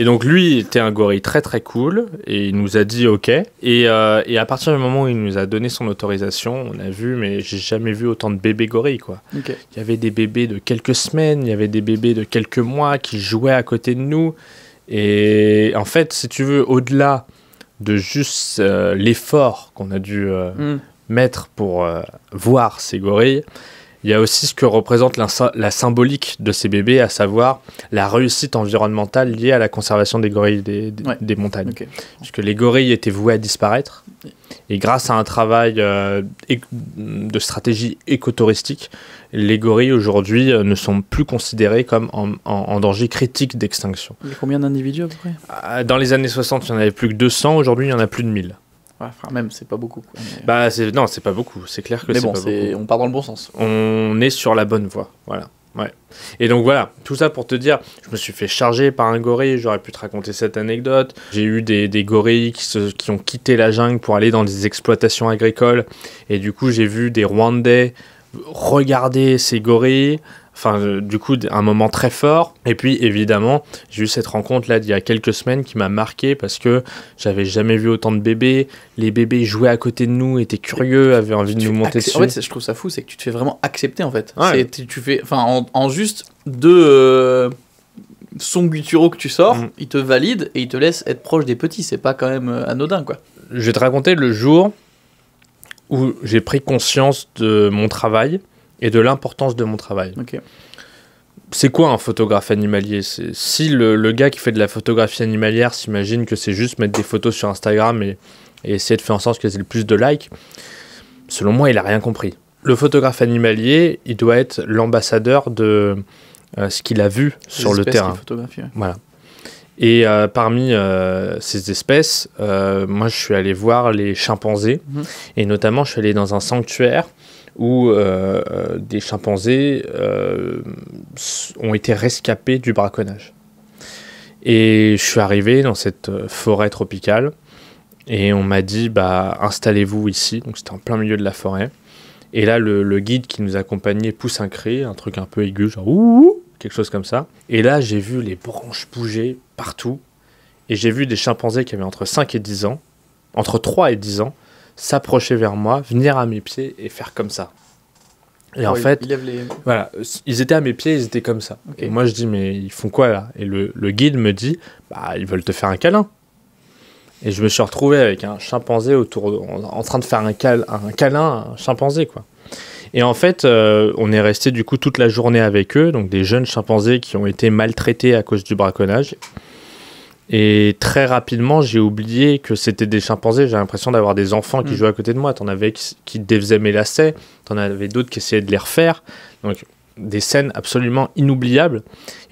Et donc lui était un gorille très très cool et il nous a dit ok. Et, euh, à partir du moment où il nous a donné son autorisation, on a vu, mais j'ai jamais vu autant de bébés gorilles quoi. Il y avait des bébés de quelques semaines, il y avait des bébés de quelques mois qui jouaient à côté de nous. Et en fait, si tu veux, au-delà de juste euh, l'effort qu'on a dû euh, hmm. mettre pour voir ces gorilles, il y a aussi ce que représente la, symbolique de ces bébés, à savoir la réussite environnementale liée à la conservation des gorilles des, montagnes. Puisque les gorilles étaient voués à disparaître. Et grâce à un travail euh, de stratégie écotouristique, les gorilles aujourd'hui euh, ne sont plus considérés comme en, danger critique d'extinction. combien d'individus à peu près euh, Dans les années 60, il n'y en avait plus que 200. Aujourd'hui, il y en a plus de 1000 enfin, même, c'est pas beaucoup. Euh. Bah, Non, c'est pas beaucoup, c'est clair que mais c'est bon, pas c'est... beaucoup. On part dans le bon sens. On est sur la bonne voie, voilà. Ouais. Et donc voilà, tout ça pour te dire, je me suis fait charger par un gorille, j'aurais pu te raconter cette anecdote. J'ai eu des, gorilles qui, qui, ont quitté la jungle pour aller dans des exploitations agricoles. Et du coup, j'ai vu des Rwandais regarder ces gorilles, enfin, du coup, un moment très fort. Et puis, évidemment, j'ai eu cette rencontre là d'il y a quelques semaines qui m'a marqué parce que j'avais jamais vu autant de bébés. Les bébés jouaient à côté de nous, étaient curieux, avaient envie de nous monter dessus. En fait, je trouve ça fou, c'est que tu te fais vraiment accepter en fait. Tu, fais, enfin, en, juste deux. Euh, sons son que tu sors, mm. ils te valident et ils te laissent être proche des petits. C'est pas quand même euh, anodin, quoi. Je vais te raconter le jour où j'ai pris conscience de mon travail et de l'importance de mon travail. C'est quoi un photographe animalier Si le, gars qui fait de la photographie animalière s'imagine que c'est juste mettre des photos sur Instagram et, essayer de faire en sorte qu'elles aient le plus de likes, selon moi, il n'a rien compris. Le photographe animalier, il doit être l'ambassadeur de euh, ce qu'il a vu sur le terrain. Voilà. Et euh, parmi euh, ces espèces, moi je suis allé voir les chimpanzés mhm. et notamment je suis allé dans un sanctuaire où euh, euh, des chimpanzés euh, ont été rescapés du braconnage. Et je suis arrivé dans cette forêt tropicale et on m'a dit bah installez-vous ici. Donc c'était en plein milieu de la forêt. Et là le, le, guide qui nous accompagnait pousse un cri, un truc un peu aigu genre ouh quelque chose comme ça. Et là j'ai vu les branches bouger partout et j'ai vu des chimpanzés qui avaient entre 5 et 10 ans, entre 3 et 10 ans, s'approcher vers moi, venir à mes pieds et faire comme ça. Et en fait, ils étaient à mes pieds, ils étaient comme ça. Et moi, je dis, mais ils font quoi là Et le, guide me dit, bah, ils veulent te faire un câlin. Et je me suis retrouvé avec un chimpanzé autour, en, train de faire un, câlin, un câlin chimpanzé, quoi. Et en fait, euh, on est resté du coup toute la journée avec eux, donc des jeunes chimpanzés qui ont été maltraités à cause du braconnage. Et très rapidement, j'ai oublié que c'était des chimpanzés. J'ai l'impression d'avoir des enfants qui mm. jouaient à côté de moi. T'en avais qui, qui défaisaient mes lacets, t'en avais d'autres qui essayaient de les refaire. Donc, des scènes absolument inoubliables.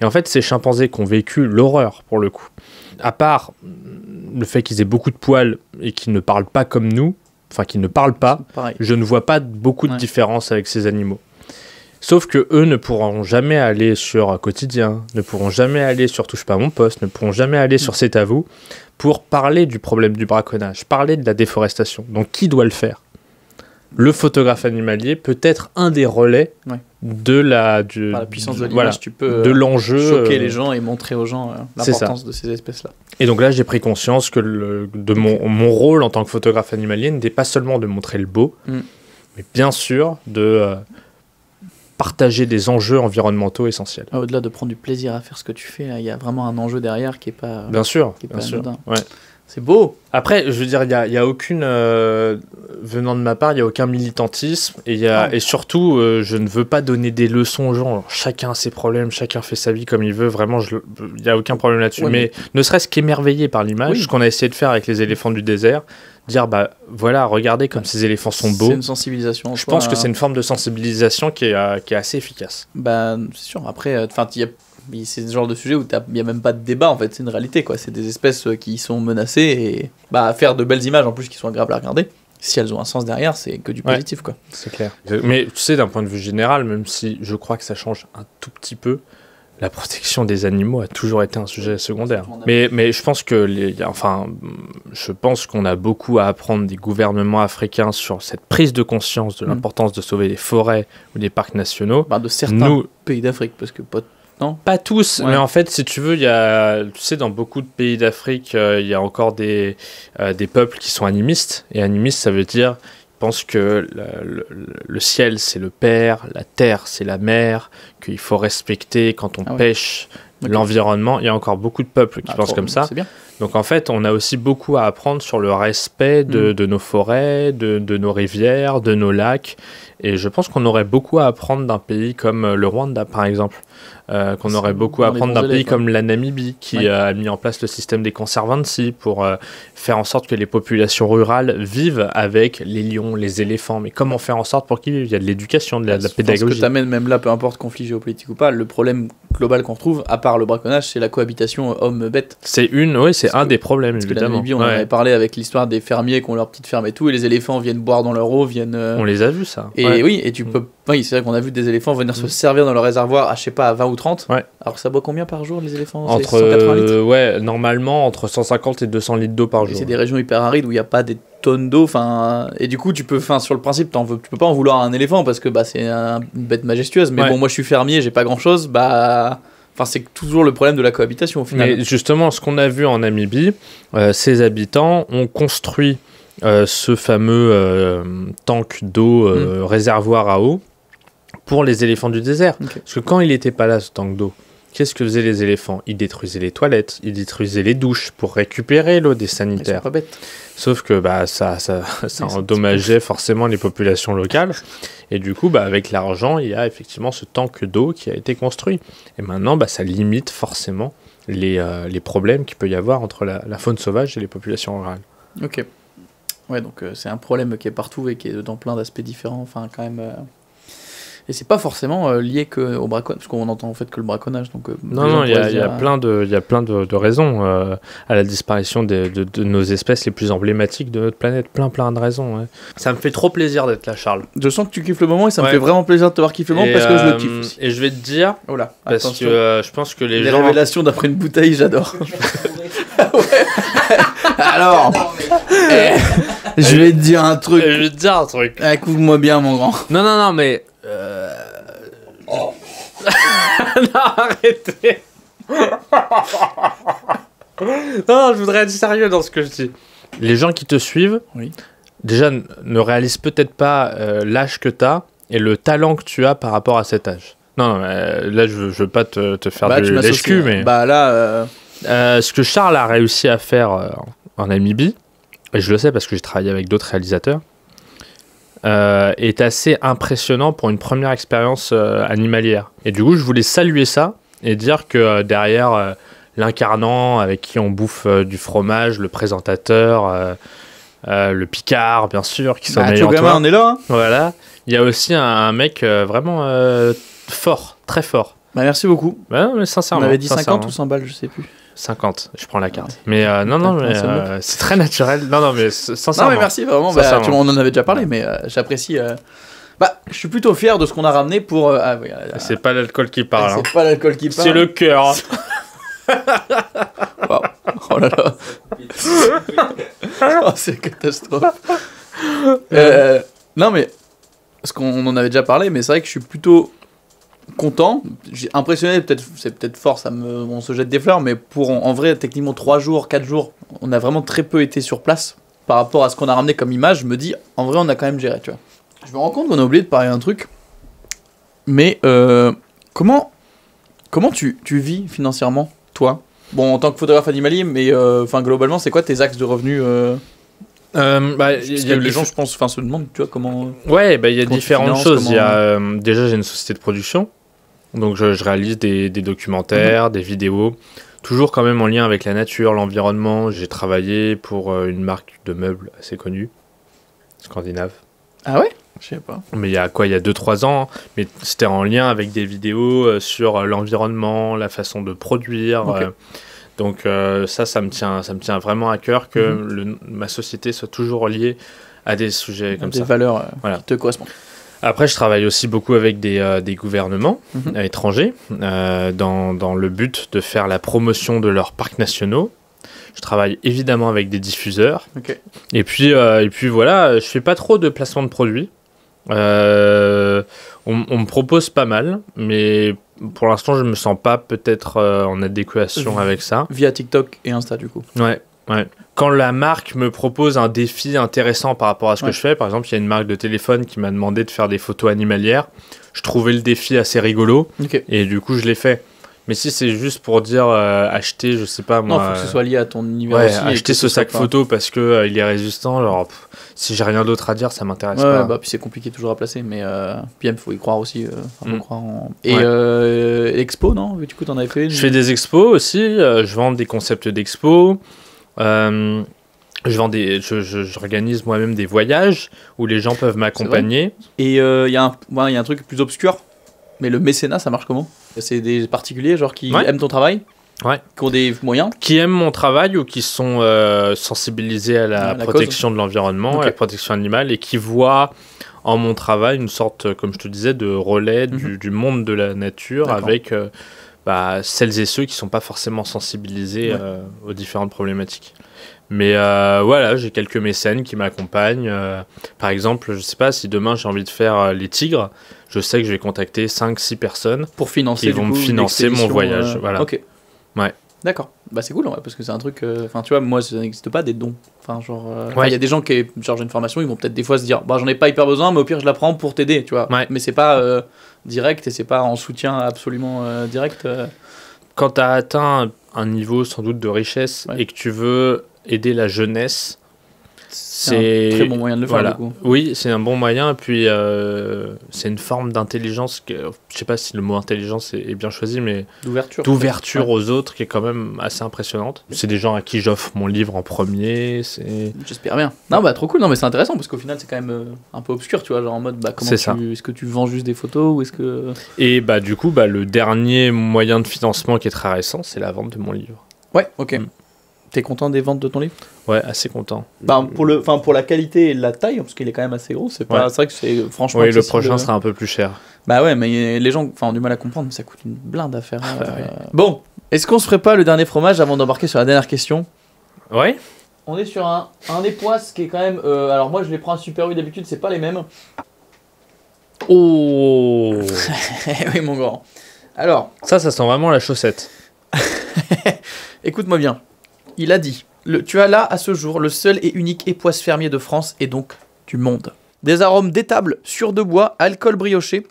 Et en fait, ces chimpanzés qui ont vécu l'horreur, pour le coup, à part le fait qu'ils aient beaucoup de poils et qu'ils ne parlent pas comme nous, enfin qu'ils ne parlent pas, je ne vois pas beaucoup de différence avec ces animaux. Sauf que eux ne pourront jamais aller sur Quotidien, ne pourront jamais aller sur Touche pas mon poste, ne pourront jamais aller sur mm. C'est à vous pour parler du problème du braconnage, parler de la déforestation. Donc qui doit le faire Le photographe animalier peut être un des relais de la, de de l'enjeu euh, choquer euh, les gens et montrer aux gens euh, l'importance de ces espèces-là. Et donc là, j'ai pris conscience que de mon, rôle en tant que photographe animalier n'était pas seulement de montrer le beau, mm. mais bien sûr de partager des enjeux environnementaux essentiels. Au-delà de prendre du plaisir à faire ce que tu fais, hein, il y a vraiment un enjeu derrière qui n'est pas. Bien sûr, qui pas sûr. C'est beau. Après, je veux dire, il n'y a, y a, aucune. Euh, venant de ma part, il n'y a aucun militantisme. Et, surtout, euh, je ne veux pas donner des leçons aux gens. chacun a ses problèmes, chacun fait sa vie comme il veut. Vraiment, il n'y a aucun problème là-dessus. mais, ne serait-ce qu'émerveillé par l'image, qu'on a essayé de faire avec les éléphants du désert, dire bah voilà, regardez comme ces éléphants sont beaux. C'est une sensibilisation. Je pense que hein. c'est une forme de sensibilisation euh, qui est, assez efficace. Bah, c'est sûr. Après, enfin, il y a c'est le genre de sujet où il n'y a même pas de débat, en fait, c'est une réalité, quoi. C'est des espèces euh, qui sont menacées et bah, faire de belles images en plus qui sont agréables à regarder. Si elles ont un sens derrière, c'est que du positif, quoi. C'est clair. Mais tu sais, d'un point de vue général, même si je crois que ça change un tout petit peu, la protection des animaux a toujours été un sujet secondaire. Mais, mais je pense que les, enfin, je pense qu'on a beaucoup à apprendre des gouvernements africains sur cette prise de conscience de mm. l'importance de sauver les forêts ou les parcs nationaux. Bah, de certains pays d'Afrique, parce que pas pas tous, mais en fait, si tu veux, il y a, tu sais, dans beaucoup de pays d'Afrique, euh, il y a encore des, euh, des peuples qui sont animistes. Et animiste, ça veut dire, ils pensent que le, ciel, c'est le père, la terre, c'est la mer, qu'il faut respecter quand on ah pêche l'environnement. Il y a encore beaucoup de peuples qui ah, pensent comme ça. Donc en fait, on a aussi beaucoup à apprendre sur le respect mm. de, nos forêts, de, de nos rivières, de nos lacs. Et je pense qu'on aurait beaucoup à apprendre d'un pays comme euh, le Rwanda, par exemple. Euh, qu'on aurait beaucoup à apprendre d'un pays comme la Namibie, qui euh, a mis en place le système des conservancy pour euh, faire en sorte que les populations rurales vivent avec les lions, les éléphants. Mais comment faire en sorte pour qu'il y a de l'éducation, de la, bah, pédagogie. Ce que t'amènes même là, peu importe conflit géopolitique ou pas, le problème global qu'on trouve, à part le braconnage, c'est la cohabitation homme-bête. C'est une, oui, c'est un des problèmes, évidemment. La Namibie, on avait parlé avec l'histoire des fermiers qui ont leur petite ferme et tout, et les éléphants viennent boire dans leur eau, viennent. On les a vus, ça. Et oui, et tu mm. peux. Oui, c'est vrai qu'on a vu des éléphants venir mm. se servir dans leur réservoir à, je sais pas, à 20 ou alors ça boit combien par jour les éléphants Entre 180 ouais, normalement entre 150 et 200 litres d'eau par jour. C'est des régions hyper arides où il n'y a pas des tonnes d'eau. Enfin, et du coup, tu peux, enfin, sur le principe, en veux, tu peux pas en vouloir un éléphant parce que bah c'est une bête majestueuse. Mais bon, moi je suis fermier, j'ai pas grand chose. Bah, enfin, c'est toujours le problème de la cohabitation au final. justement, ce qu'on a vu en Namibie, euh, ses habitants ont construit euh, ce fameux euh, tank d'eau, euh, mmh. réservoir à eau, pour les éléphants du désert. Parce que quand il n'était pas là, ce tank d'eau, qu'est-ce que faisaient les éléphants Ils détruisaient les toilettes, ils détruisaient les douches pour récupérer l'eau des sanitaires. Sauf que bah, ça, ça, ça endommageait forcément les populations locales. Et du coup, bah, avec l'argent, il y a effectivement ce tank d'eau qui a été construit. Et maintenant, bah, ça limite forcément les, euh, les problèmes qu'il peut y avoir entre la, faune sauvage et les populations rurales. Ok. Ouais, donc euh, c'est un problème qui est partout et qui est dans plein d'aspects différents. Enfin, quand même. Euh, et c'est pas forcément euh, lié que au braconnage, parce qu'on entend en fait que le braconnage. Donc, euh, non, non, il y, a, plein euh, de, il y a plein de, raisons à la disparition de, nos espèces les plus emblématiques de notre planète. Plein, plein de raisons. Ça me fait trop plaisir d'être là, Charles. Je sens que tu kiffes le moment et ça me fait vraiment plaisir de te voir kiffer le moment parce que je le kiffe aussi. Et je vais te dire, oh là, parce que je pense que les, les révélations d'après une bouteille, j'adore. Alors, eh, je vais te dire un truc. Je vais te dire un truc. Écoute-moi bien, mon grand. Non, non, non, mais euh, non, arrêtez non, je voudrais être sérieux dans ce que je dis. Les gens qui te suivent, oui. déjà, ne réalisent peut-être pas euh, l'âge que tu as et le talent que tu as par rapport à cet âge. Non, euh, là, je veux, veux pas te, faire bah, de l'escu, hein. mais... Bah là... ce que Charles a réussi à faire en Namibie, et je le sais parce que j'ai travaillé avec d'autres réalisateurs, euh, est assez impressionnant pour une première expérience euh, animalière. Et du coup, je voulais saluer ça et dire que euh, derrière l'incarnant avec qui on bouffe du fromage, le présentateur, le Picard, bien sûr, qui s'en gamin, bah, on est là. Hein. voilà. Il y a aussi un, mec vraiment fort, très fort. Bah, merci beaucoup. mais sincèrement, on avait dit 50 ou 100 balles, je sais plus. 50, je prends la carte. Ah mais euh, non, non, ah, mais, euh, c'est très naturel. Non, non, mais sincèrement. Non, mais merci, vraiment. Bah, on en avait déjà parlé, mais euh, j'apprécie. Bah, je suis plutôt fier de ce qu'on a ramené pour. Ah, ah c'est pas l'alcool qui parle. C'est hein. pas l'alcool qui parle. C'est le cœur. Oh là là. Oh, c'est catastrophe. non, mais. Parce qu'on en avait déjà parlé, mais c'est vrai que je suis plutôt content, impressionné, peut-être, c'est peut-être fort, ça me, on se jette des fleurs, mais pour en, vrai, techniquement, 3 jours, 4 jours, on a vraiment très peu été sur place par rapport à ce qu'on a ramené comme image. Je me dis, en vrai, on a quand même géré, tu vois. Je me rends compte qu'on a oublié de parler un truc, mais euh, comment, comment tu, tu vis financièrement, toi Bon, en tant que photographe animalier, mais euh, enfin globalement, c'est quoi tes axes de revenus euh bah, les gens, je pense, se demandent, tu vois, comment. Ouais, il bah, y a différentes choses. déjà, j'ai une société de production donc je, réalise des, documentaires, mhm. des vidéos, toujours quand même en lien avec la nature, l'environnement. J'ai travaillé pour euh, une marque de meubles assez connue, scandinave. Ah ouais Je sais pas. Mais il y a quoi Il y a 2-3 ans, hein. mais c'était en lien avec des vidéos euh, sur euh, l'environnement, la façon de produire. donc ça, ça me, tient, ça me tient vraiment à cœur que mhm. ma société soit toujours liée à des sujets comme ça. Des valeurs qui te correspondent. Après, je travaille aussi beaucoup avec des, euh, gouvernements à mhm. euh, étrangers euh, dans, le but de faire la promotion de leurs parcs nationaux. Je travaille évidemment avec des diffuseurs. Et, puis, et puis voilà, je fais pas trop de placement de produits. on, me propose pas mal, mais pour l'instant, je me sens pas peut-être en adéquation avec ça. Via TikTok et Insta, du coup. Ouais, ouais quand la marque me propose un défi intéressant par rapport à ce que je fais, par exemple, il y a une marque de téléphone qui m'a demandé de faire des photos animalières. Je trouvais le défi assez rigolo et du coup, je l'ai fait. Mais si c'est juste pour dire euh, acheter, je sais pas moi. Non, faut que ce euh, soit lié à ton univers aussi Acheter ce sac photo parce que euh, il est résistant. Alors, si j'ai rien d'autre à dire, ça m'intéresse pas. Bah, puis c'est compliqué toujours à placer, mais puis il faut y croire aussi. Mm. croire en... Et expo, non Du coup, t'en avais fait. Une... Je fais des expos aussi. je vends des concepts d'expos. Euh, je vends des, j'organise moi-même des voyages où les gens peuvent m'accompagner. Et euh, il y, a un truc plus obscur, mais le mécénat, ça marche comment C'est des particuliers genre qui aiment ton travail Qui ont des moyens Qui aiment mon travail ou qui sont euh, sensibilisés à la, ah, protection de l'environnement, à la protection animale et qui voient en mon travail une sorte, comme je te disais, de relais mhm. du, monde de la nature avec bah, celles et ceux qui sont pas forcément sensibilisés euh, aux différentes problématiques. Mais euh, voilà, j'ai quelques mécènes qui m'accompagnent. Euh, par exemple, je sais pas si demain j'ai envie de faire les tigres, je sais que je vais contacter 5-6 personnes pour financer, qui vont me financer mon voyage. Voilà. Ok. Ouais. D'accord. Bah c'est cool parce que c'est un truc. Enfin tu vois, moi ça n'existe pas des dons. Enfin genre, il y a des gens qui genre j'ai une formation, ils vont peut-être des fois se dire, bah j'en ai pas hyper besoin, mais au pire je la prends pour t'aider, tu vois. Ouais. Mais c'est pas direct et c'est pas en soutien absolument euh, direct. Euh. Quand tu as atteint un niveau sans doute de richesse et que tu veux aider la jeunesse, c'est un très bon moyen de le voilà. faire. Du coup. Oui, c'est un bon moyen. Puis euh, c'est une forme d'intelligence. Je ne sais pas si le mot intelligence est, bien choisi, mais d'ouverture, d'ouverture aux autres qui est quand même assez impressionnante. C'est des gens à qui j'offre mon livre en premier. C'est... J'espère bien. Non, bah trop cool. Non, mais c'est intéressant parce qu'au final c'est quand même euh, un peu obscur, tu vois, genre en mode bah, comment est-ce que tu vends juste des photos ou est-ce que et bah du coup bah le dernier moyen de financement qui est très récent, c'est la vente de mon livre. Ouais, ok. Mm. T'es content des ventes de ton livre Ouais, assez content. Bah, pour, le, pour la qualité et la taille, parce qu'il est quand même assez gros, c'est pas ouais. vrai que c'est franchement. Oui, le prochain sera un peu plus cher. Bah ouais, mais les gens ont du mal à comprendre, mais ça coûte une blinde à faire. Hein. Ah bah bon, est-ce qu'on se ferait pas le dernier fromage avant d'embarquer sur la dernière question Ouais. On est sur un, un des poisses qui est quand même. Euh, alors moi je les prends à Super U d'habitude, c'est pas les mêmes. Oh Oui, mon grand. Alors. Ça, ça sent vraiment la chaussette. Écoute-moi bien il a dit Tu as là, à ce jour, le seul et unique époisse fermier de France et donc du monde. Des arômes d'étable, sur de bois, alcool brioché.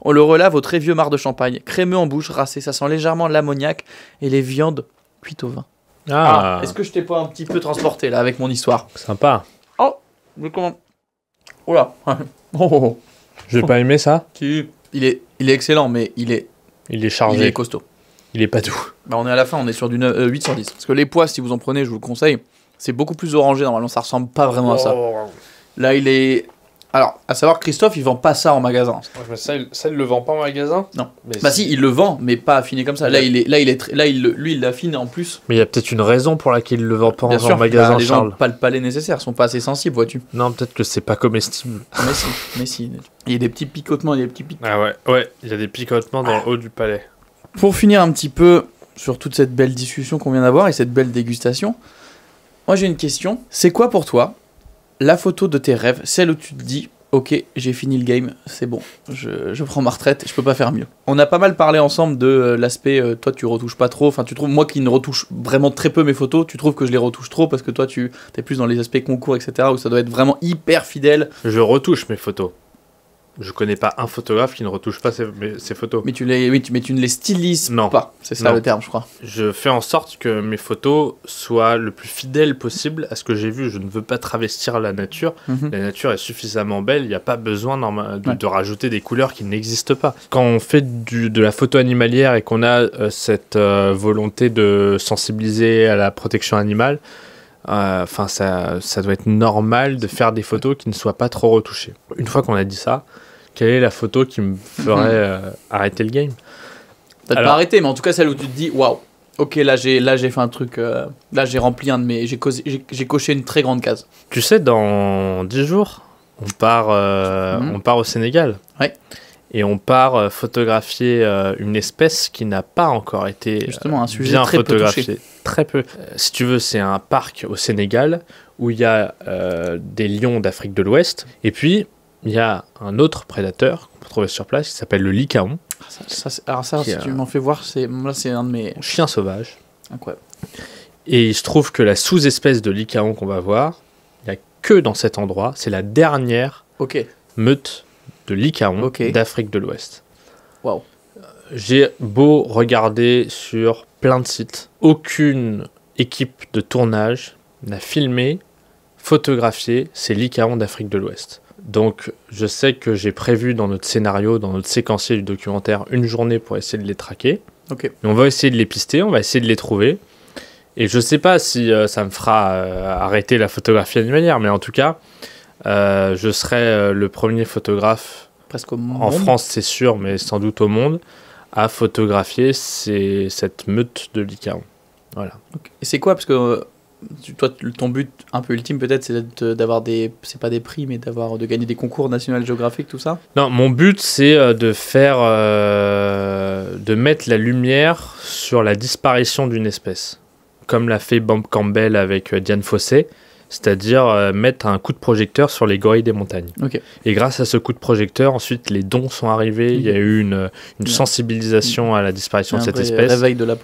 On le relave au très vieux mar de champagne, crémeux en bouche, rassé, ça sent légèrement l'ammoniac et les viandes cuites au vin. Ah. ah, Est-ce que je t'ai pas un petit peu transporté là avec mon histoire Sympa. Oh Mais comment Oh là oh, oh. J'ai pas aimé ça il est, il est excellent, mais il est. Il est chargé. Il est costaud il est pas doux. Bah, on est à la fin, on est sur du 810. Euh, Parce que les pois, si vous en prenez, je vous le conseille, c'est beaucoup plus orangé. Normalement, ça ressemble pas vraiment à ça. Là, il est. Alors, à savoir, Christophe, il vend pas ça en magasin. ça, il, le vend pas en magasin Non. bah si, il le vend, mais pas affiné comme ça. Là, il est, là, il est, là, il, lui, il l'affine en plus. Mais il y a peut-être une raison pour laquelle il le vend pas en, magasin. Bah, les gens pas le palais nécessaire, sont pas assez sensibles, vois-tu. Non, peut-être que c'est pas comestible. Mais si, mais si. Il y a des petits picotements, il y a des petits Ah ouais, il y a des picotements dans le ah. haut du palais. Pour finir un petit peu sur toute cette belle discussion qu'on vient d'avoir et cette belle dégustation, moi j'ai une question. C'est quoi pour toi la photo de tes rêves, celle où tu te dis Ok, j'ai fini le game, c'est bon, je, prends ma retraite, je peux pas faire mieux. On a pas mal parlé ensemble de euh, l'aspect, euh, toi tu retouches pas trop, enfin tu trouves, moi qui ne retouche vraiment très peu mes photos, tu trouves que je les retouche trop parce que toi tu es plus dans les aspects concours, etc., où ça doit être vraiment hyper fidèle. Je retouche mes photos, je connais pas un photographe qui ne retouche pas ses, photos. Mais tu, les, oui, tu, mais tu ne les stylises non. pas, c'est ça le terme, je crois. Je fais en sorte que mes photos soient le plus fidèles possible à ce que j'ai vu. Je ne veux pas travestir la nature. Mhm. La nature est suffisamment belle, il n'y a pas besoin de, de, rajouter des couleurs qui n'existent pas. Quand on fait du, de la photo animalière et qu'on a euh, cette euh, volonté de sensibiliser à la protection animale, euh, Enfin, ça, ça doit être normal de faire des photos qui ne soient pas trop retouchées. Une fois qu'on a dit ça, quelle est la photo qui me ferait mhm. euh, arrêter le game peut pas arrêter, mais en tout cas celle où tu te dis waouh, ok, là j'ai là j'ai fait un truc, euh, là j'ai rempli un de mes, j'ai, coché une très grande case. Tu sais, dans 10 jours, on part, euh, mhm. on part au Sénégal. Ouais. Et on part photographier une espèce qui n'a pas encore été Justement, un sujet très photographiée. Peu très peu. si tu veux, c'est un parc au Sénégal où il y a des lions d'Afrique de l'Ouest. Et puis, il y a un autre prédateur qu'on peut trouver sur place qui s'appelle le lycaon. Ah, alors ça, si tu m'en fais voir, c'est là c'est un de mes chiens sauvages. Incroyable. Et il se trouve que la sous-espèce de lycaon qu'on va voir, il n'y a que dans cet endroit. C'est la dernière ok meute de lycaon d'Afrique de l'Ouest. Waouh. J'ai beau regarder sur plein de sites, aucune équipe de tournage n'a filmé, photographié ces lycaons d'Afrique de l'Ouest. Donc je sais que j'ai prévu dans notre scénario, dans notre séquencier du documentaire, une journée pour essayer de les traquer. on va essayer de les pister, on va essayer de les trouver. Et je ne sais pas si euh, ça me fera euh, arrêter la photographie manière, mais en tout cas, euh, je serai le premier photographe Presque en France, c'est sûr, mais sans doute au monde, à photographier cette meute de Lycaon. Voilà. Et c'est quoi Parce que toi, ton but un peu ultime peut-être, c'est euh, d'avoir des, c'est pas des prix, mais d'avoir de gagner des concours national géographiques, tout ça. Non, mon but c'est euh, de faire, euh, de mettre la lumière sur la disparition d'une espèce, comme l'a fait Bob Campbell avec Diane Fossé c'est-à-dire euh, mettre un coup de projecteur sur les gorilles des montagnes. Et grâce à ce coup de projecteur, ensuite les dons sont arrivés, il y a mhm. eu une, sensibilisation à la disparition de cette espèce. Réveil de la,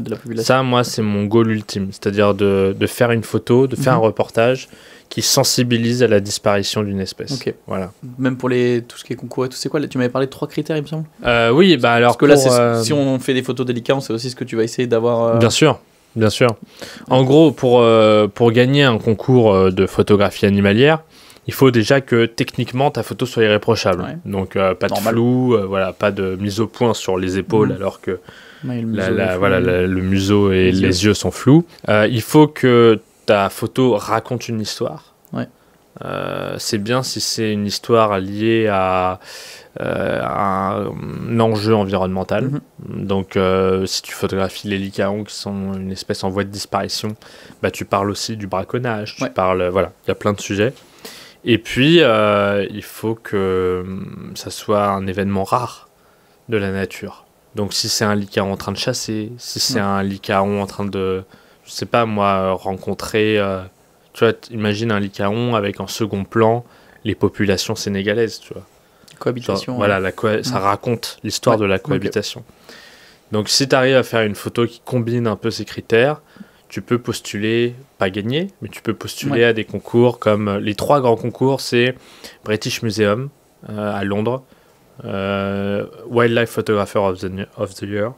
de la population. Ça, moi, c'est mon goal ultime, c'est-à-dire de, faire une photo, de faire un mhm. reportage qui sensibilise à la disparition d'une espèce. Voilà. Même pour les, tout ce qui est concours et tout, c'est quoi Tu m'avais parlé de trois critères, il me semble euh, Oui, bah alors. Parce que là, euh, si on fait des photos délicates, c'est aussi ce que tu vas essayer d'avoir. Bien sûr. Bien sûr. En gros, pour, euh, pour gagner un concours euh, de photographie animalière, il faut déjà que techniquement ta photo soit irréprochable. Donc euh, pas de flou, voilà, pas de mise au point sur les épaules mhm. alors que le, museau voilà, le museau et les, yeux sont flous. il faut que ta photo raconte une histoire. c'est bien si c'est une histoire liée à euh, un, enjeu environnemental. Mhm. Donc, euh, si tu photographies les licaons qui sont une espèce en voie de disparition, bah, tu parles aussi du braconnage. Tu parles, euh, voilà, il y a plein de sujets. Et puis, il faut que mm, ça soit un événement rare de la nature. Donc, si c'est un licaon en train de chasser, si c'est un licaon en train de, je sais pas moi, rencontrer. tu vois, imagine un licaon avec en second plan les populations sénégalaises, tu vois. Cohabitation. voilà, la ça mm. raconte l'histoire de la cohabitation. Donc si tu arrives à faire une photo qui combine un peu ces critères, tu peux postuler, pas gagner, mais tu peux postuler à des concours comme euh, les trois grands concours, c'est British Museum euh, à Londres, euh, Wildlife Photographer of the, Year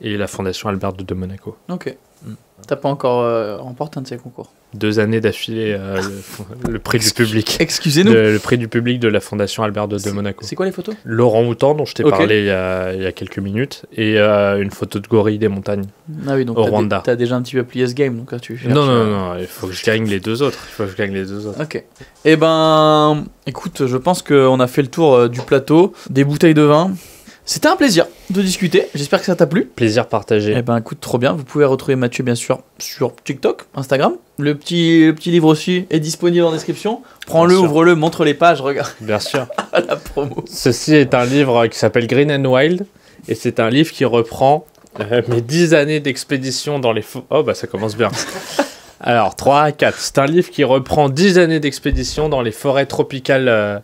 et la Fondation Albert de Monaco. Ok. Mm. T'as pas encore remporté un de ces concours deux années d'affilée euh, le, prix du public. Excusez-nous. Le, prix du public de la Fondation Albert II de Monaco. C'est quoi les photos Laurent Houtan, dont je t'ai parlé il y, a, quelques minutes, et euh, une photo de gorille des montagnes ah oui, donc au as Rwanda. T'as déjà un petit peu plié ce game, donc hein, tu Non, non, non, il faut que je gagne les deux autres. Il faut que je gagne les deux autres. Ok. Eh ben, écoute, je pense qu'on a fait le tour euh, du plateau, des bouteilles de vin. C'était un plaisir de discuter. J'espère que ça t'a plu. Plaisir partagé. Eh ben, écoute, trop bien. Vous pouvez retrouver Mathieu, bien sûr, sur TikTok, Instagram. Le petit, petit livre aussi est disponible en description. Prends-le, ouvre-le, montre les pages, regarde. Bien sûr. la promo. Ceci est un livre qui s'appelle Green and Wild. Et c'est un livre qui reprend euh, mes 10 années d'expédition dans les forêts. Oh, bah, ça commence bien. Alors, 3 4. C'est un livre qui reprend 10 années d'expédition dans les forêts tropicales euh,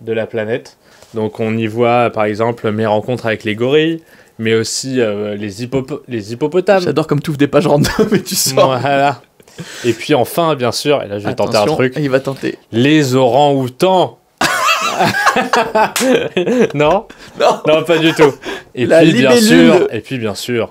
de la planète. Donc on y voit par exemple mes rencontres avec les gorilles, mais aussi euh, les, hippopotames. J'adore comme tu ouvres des pages random et tu sors. Et puis enfin, bien sûr, et là je vais tenter un truc. Il va tenter. Les orangs-outans. non, non, non, pas du tout. Et puis bien sûr, et puis bien sûr,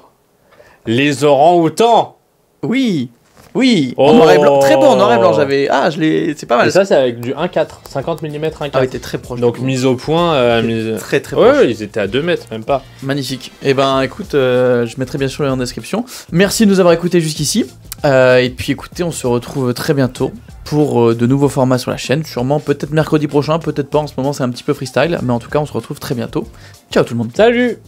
les orangs-outans. Oui. Oui, en noir blanc. Très bon en noir et blanc, oh. j'avais. Ah, je l'ai. C'est pas mal. Et ça, c'est avec du 1,4, 50 mm 1,4. Ah, oui, très proche. Donc, mise au point. Euh, très, très proche. Ouais, ils étaient à 2 mètres, même pas. Magnifique. eh ben, écoute, euh, je mettrai bien sûr les en description. Merci de nous avoir écoutés jusqu'ici. Euh, et puis, écoutez, on se retrouve très bientôt pour de nouveaux formats sur la chaîne. Sûrement, peut-être mercredi prochain, peut-être pas. En ce moment, c'est un petit peu freestyle. Mais en tout cas, on se retrouve très bientôt. Ciao tout le monde. Salut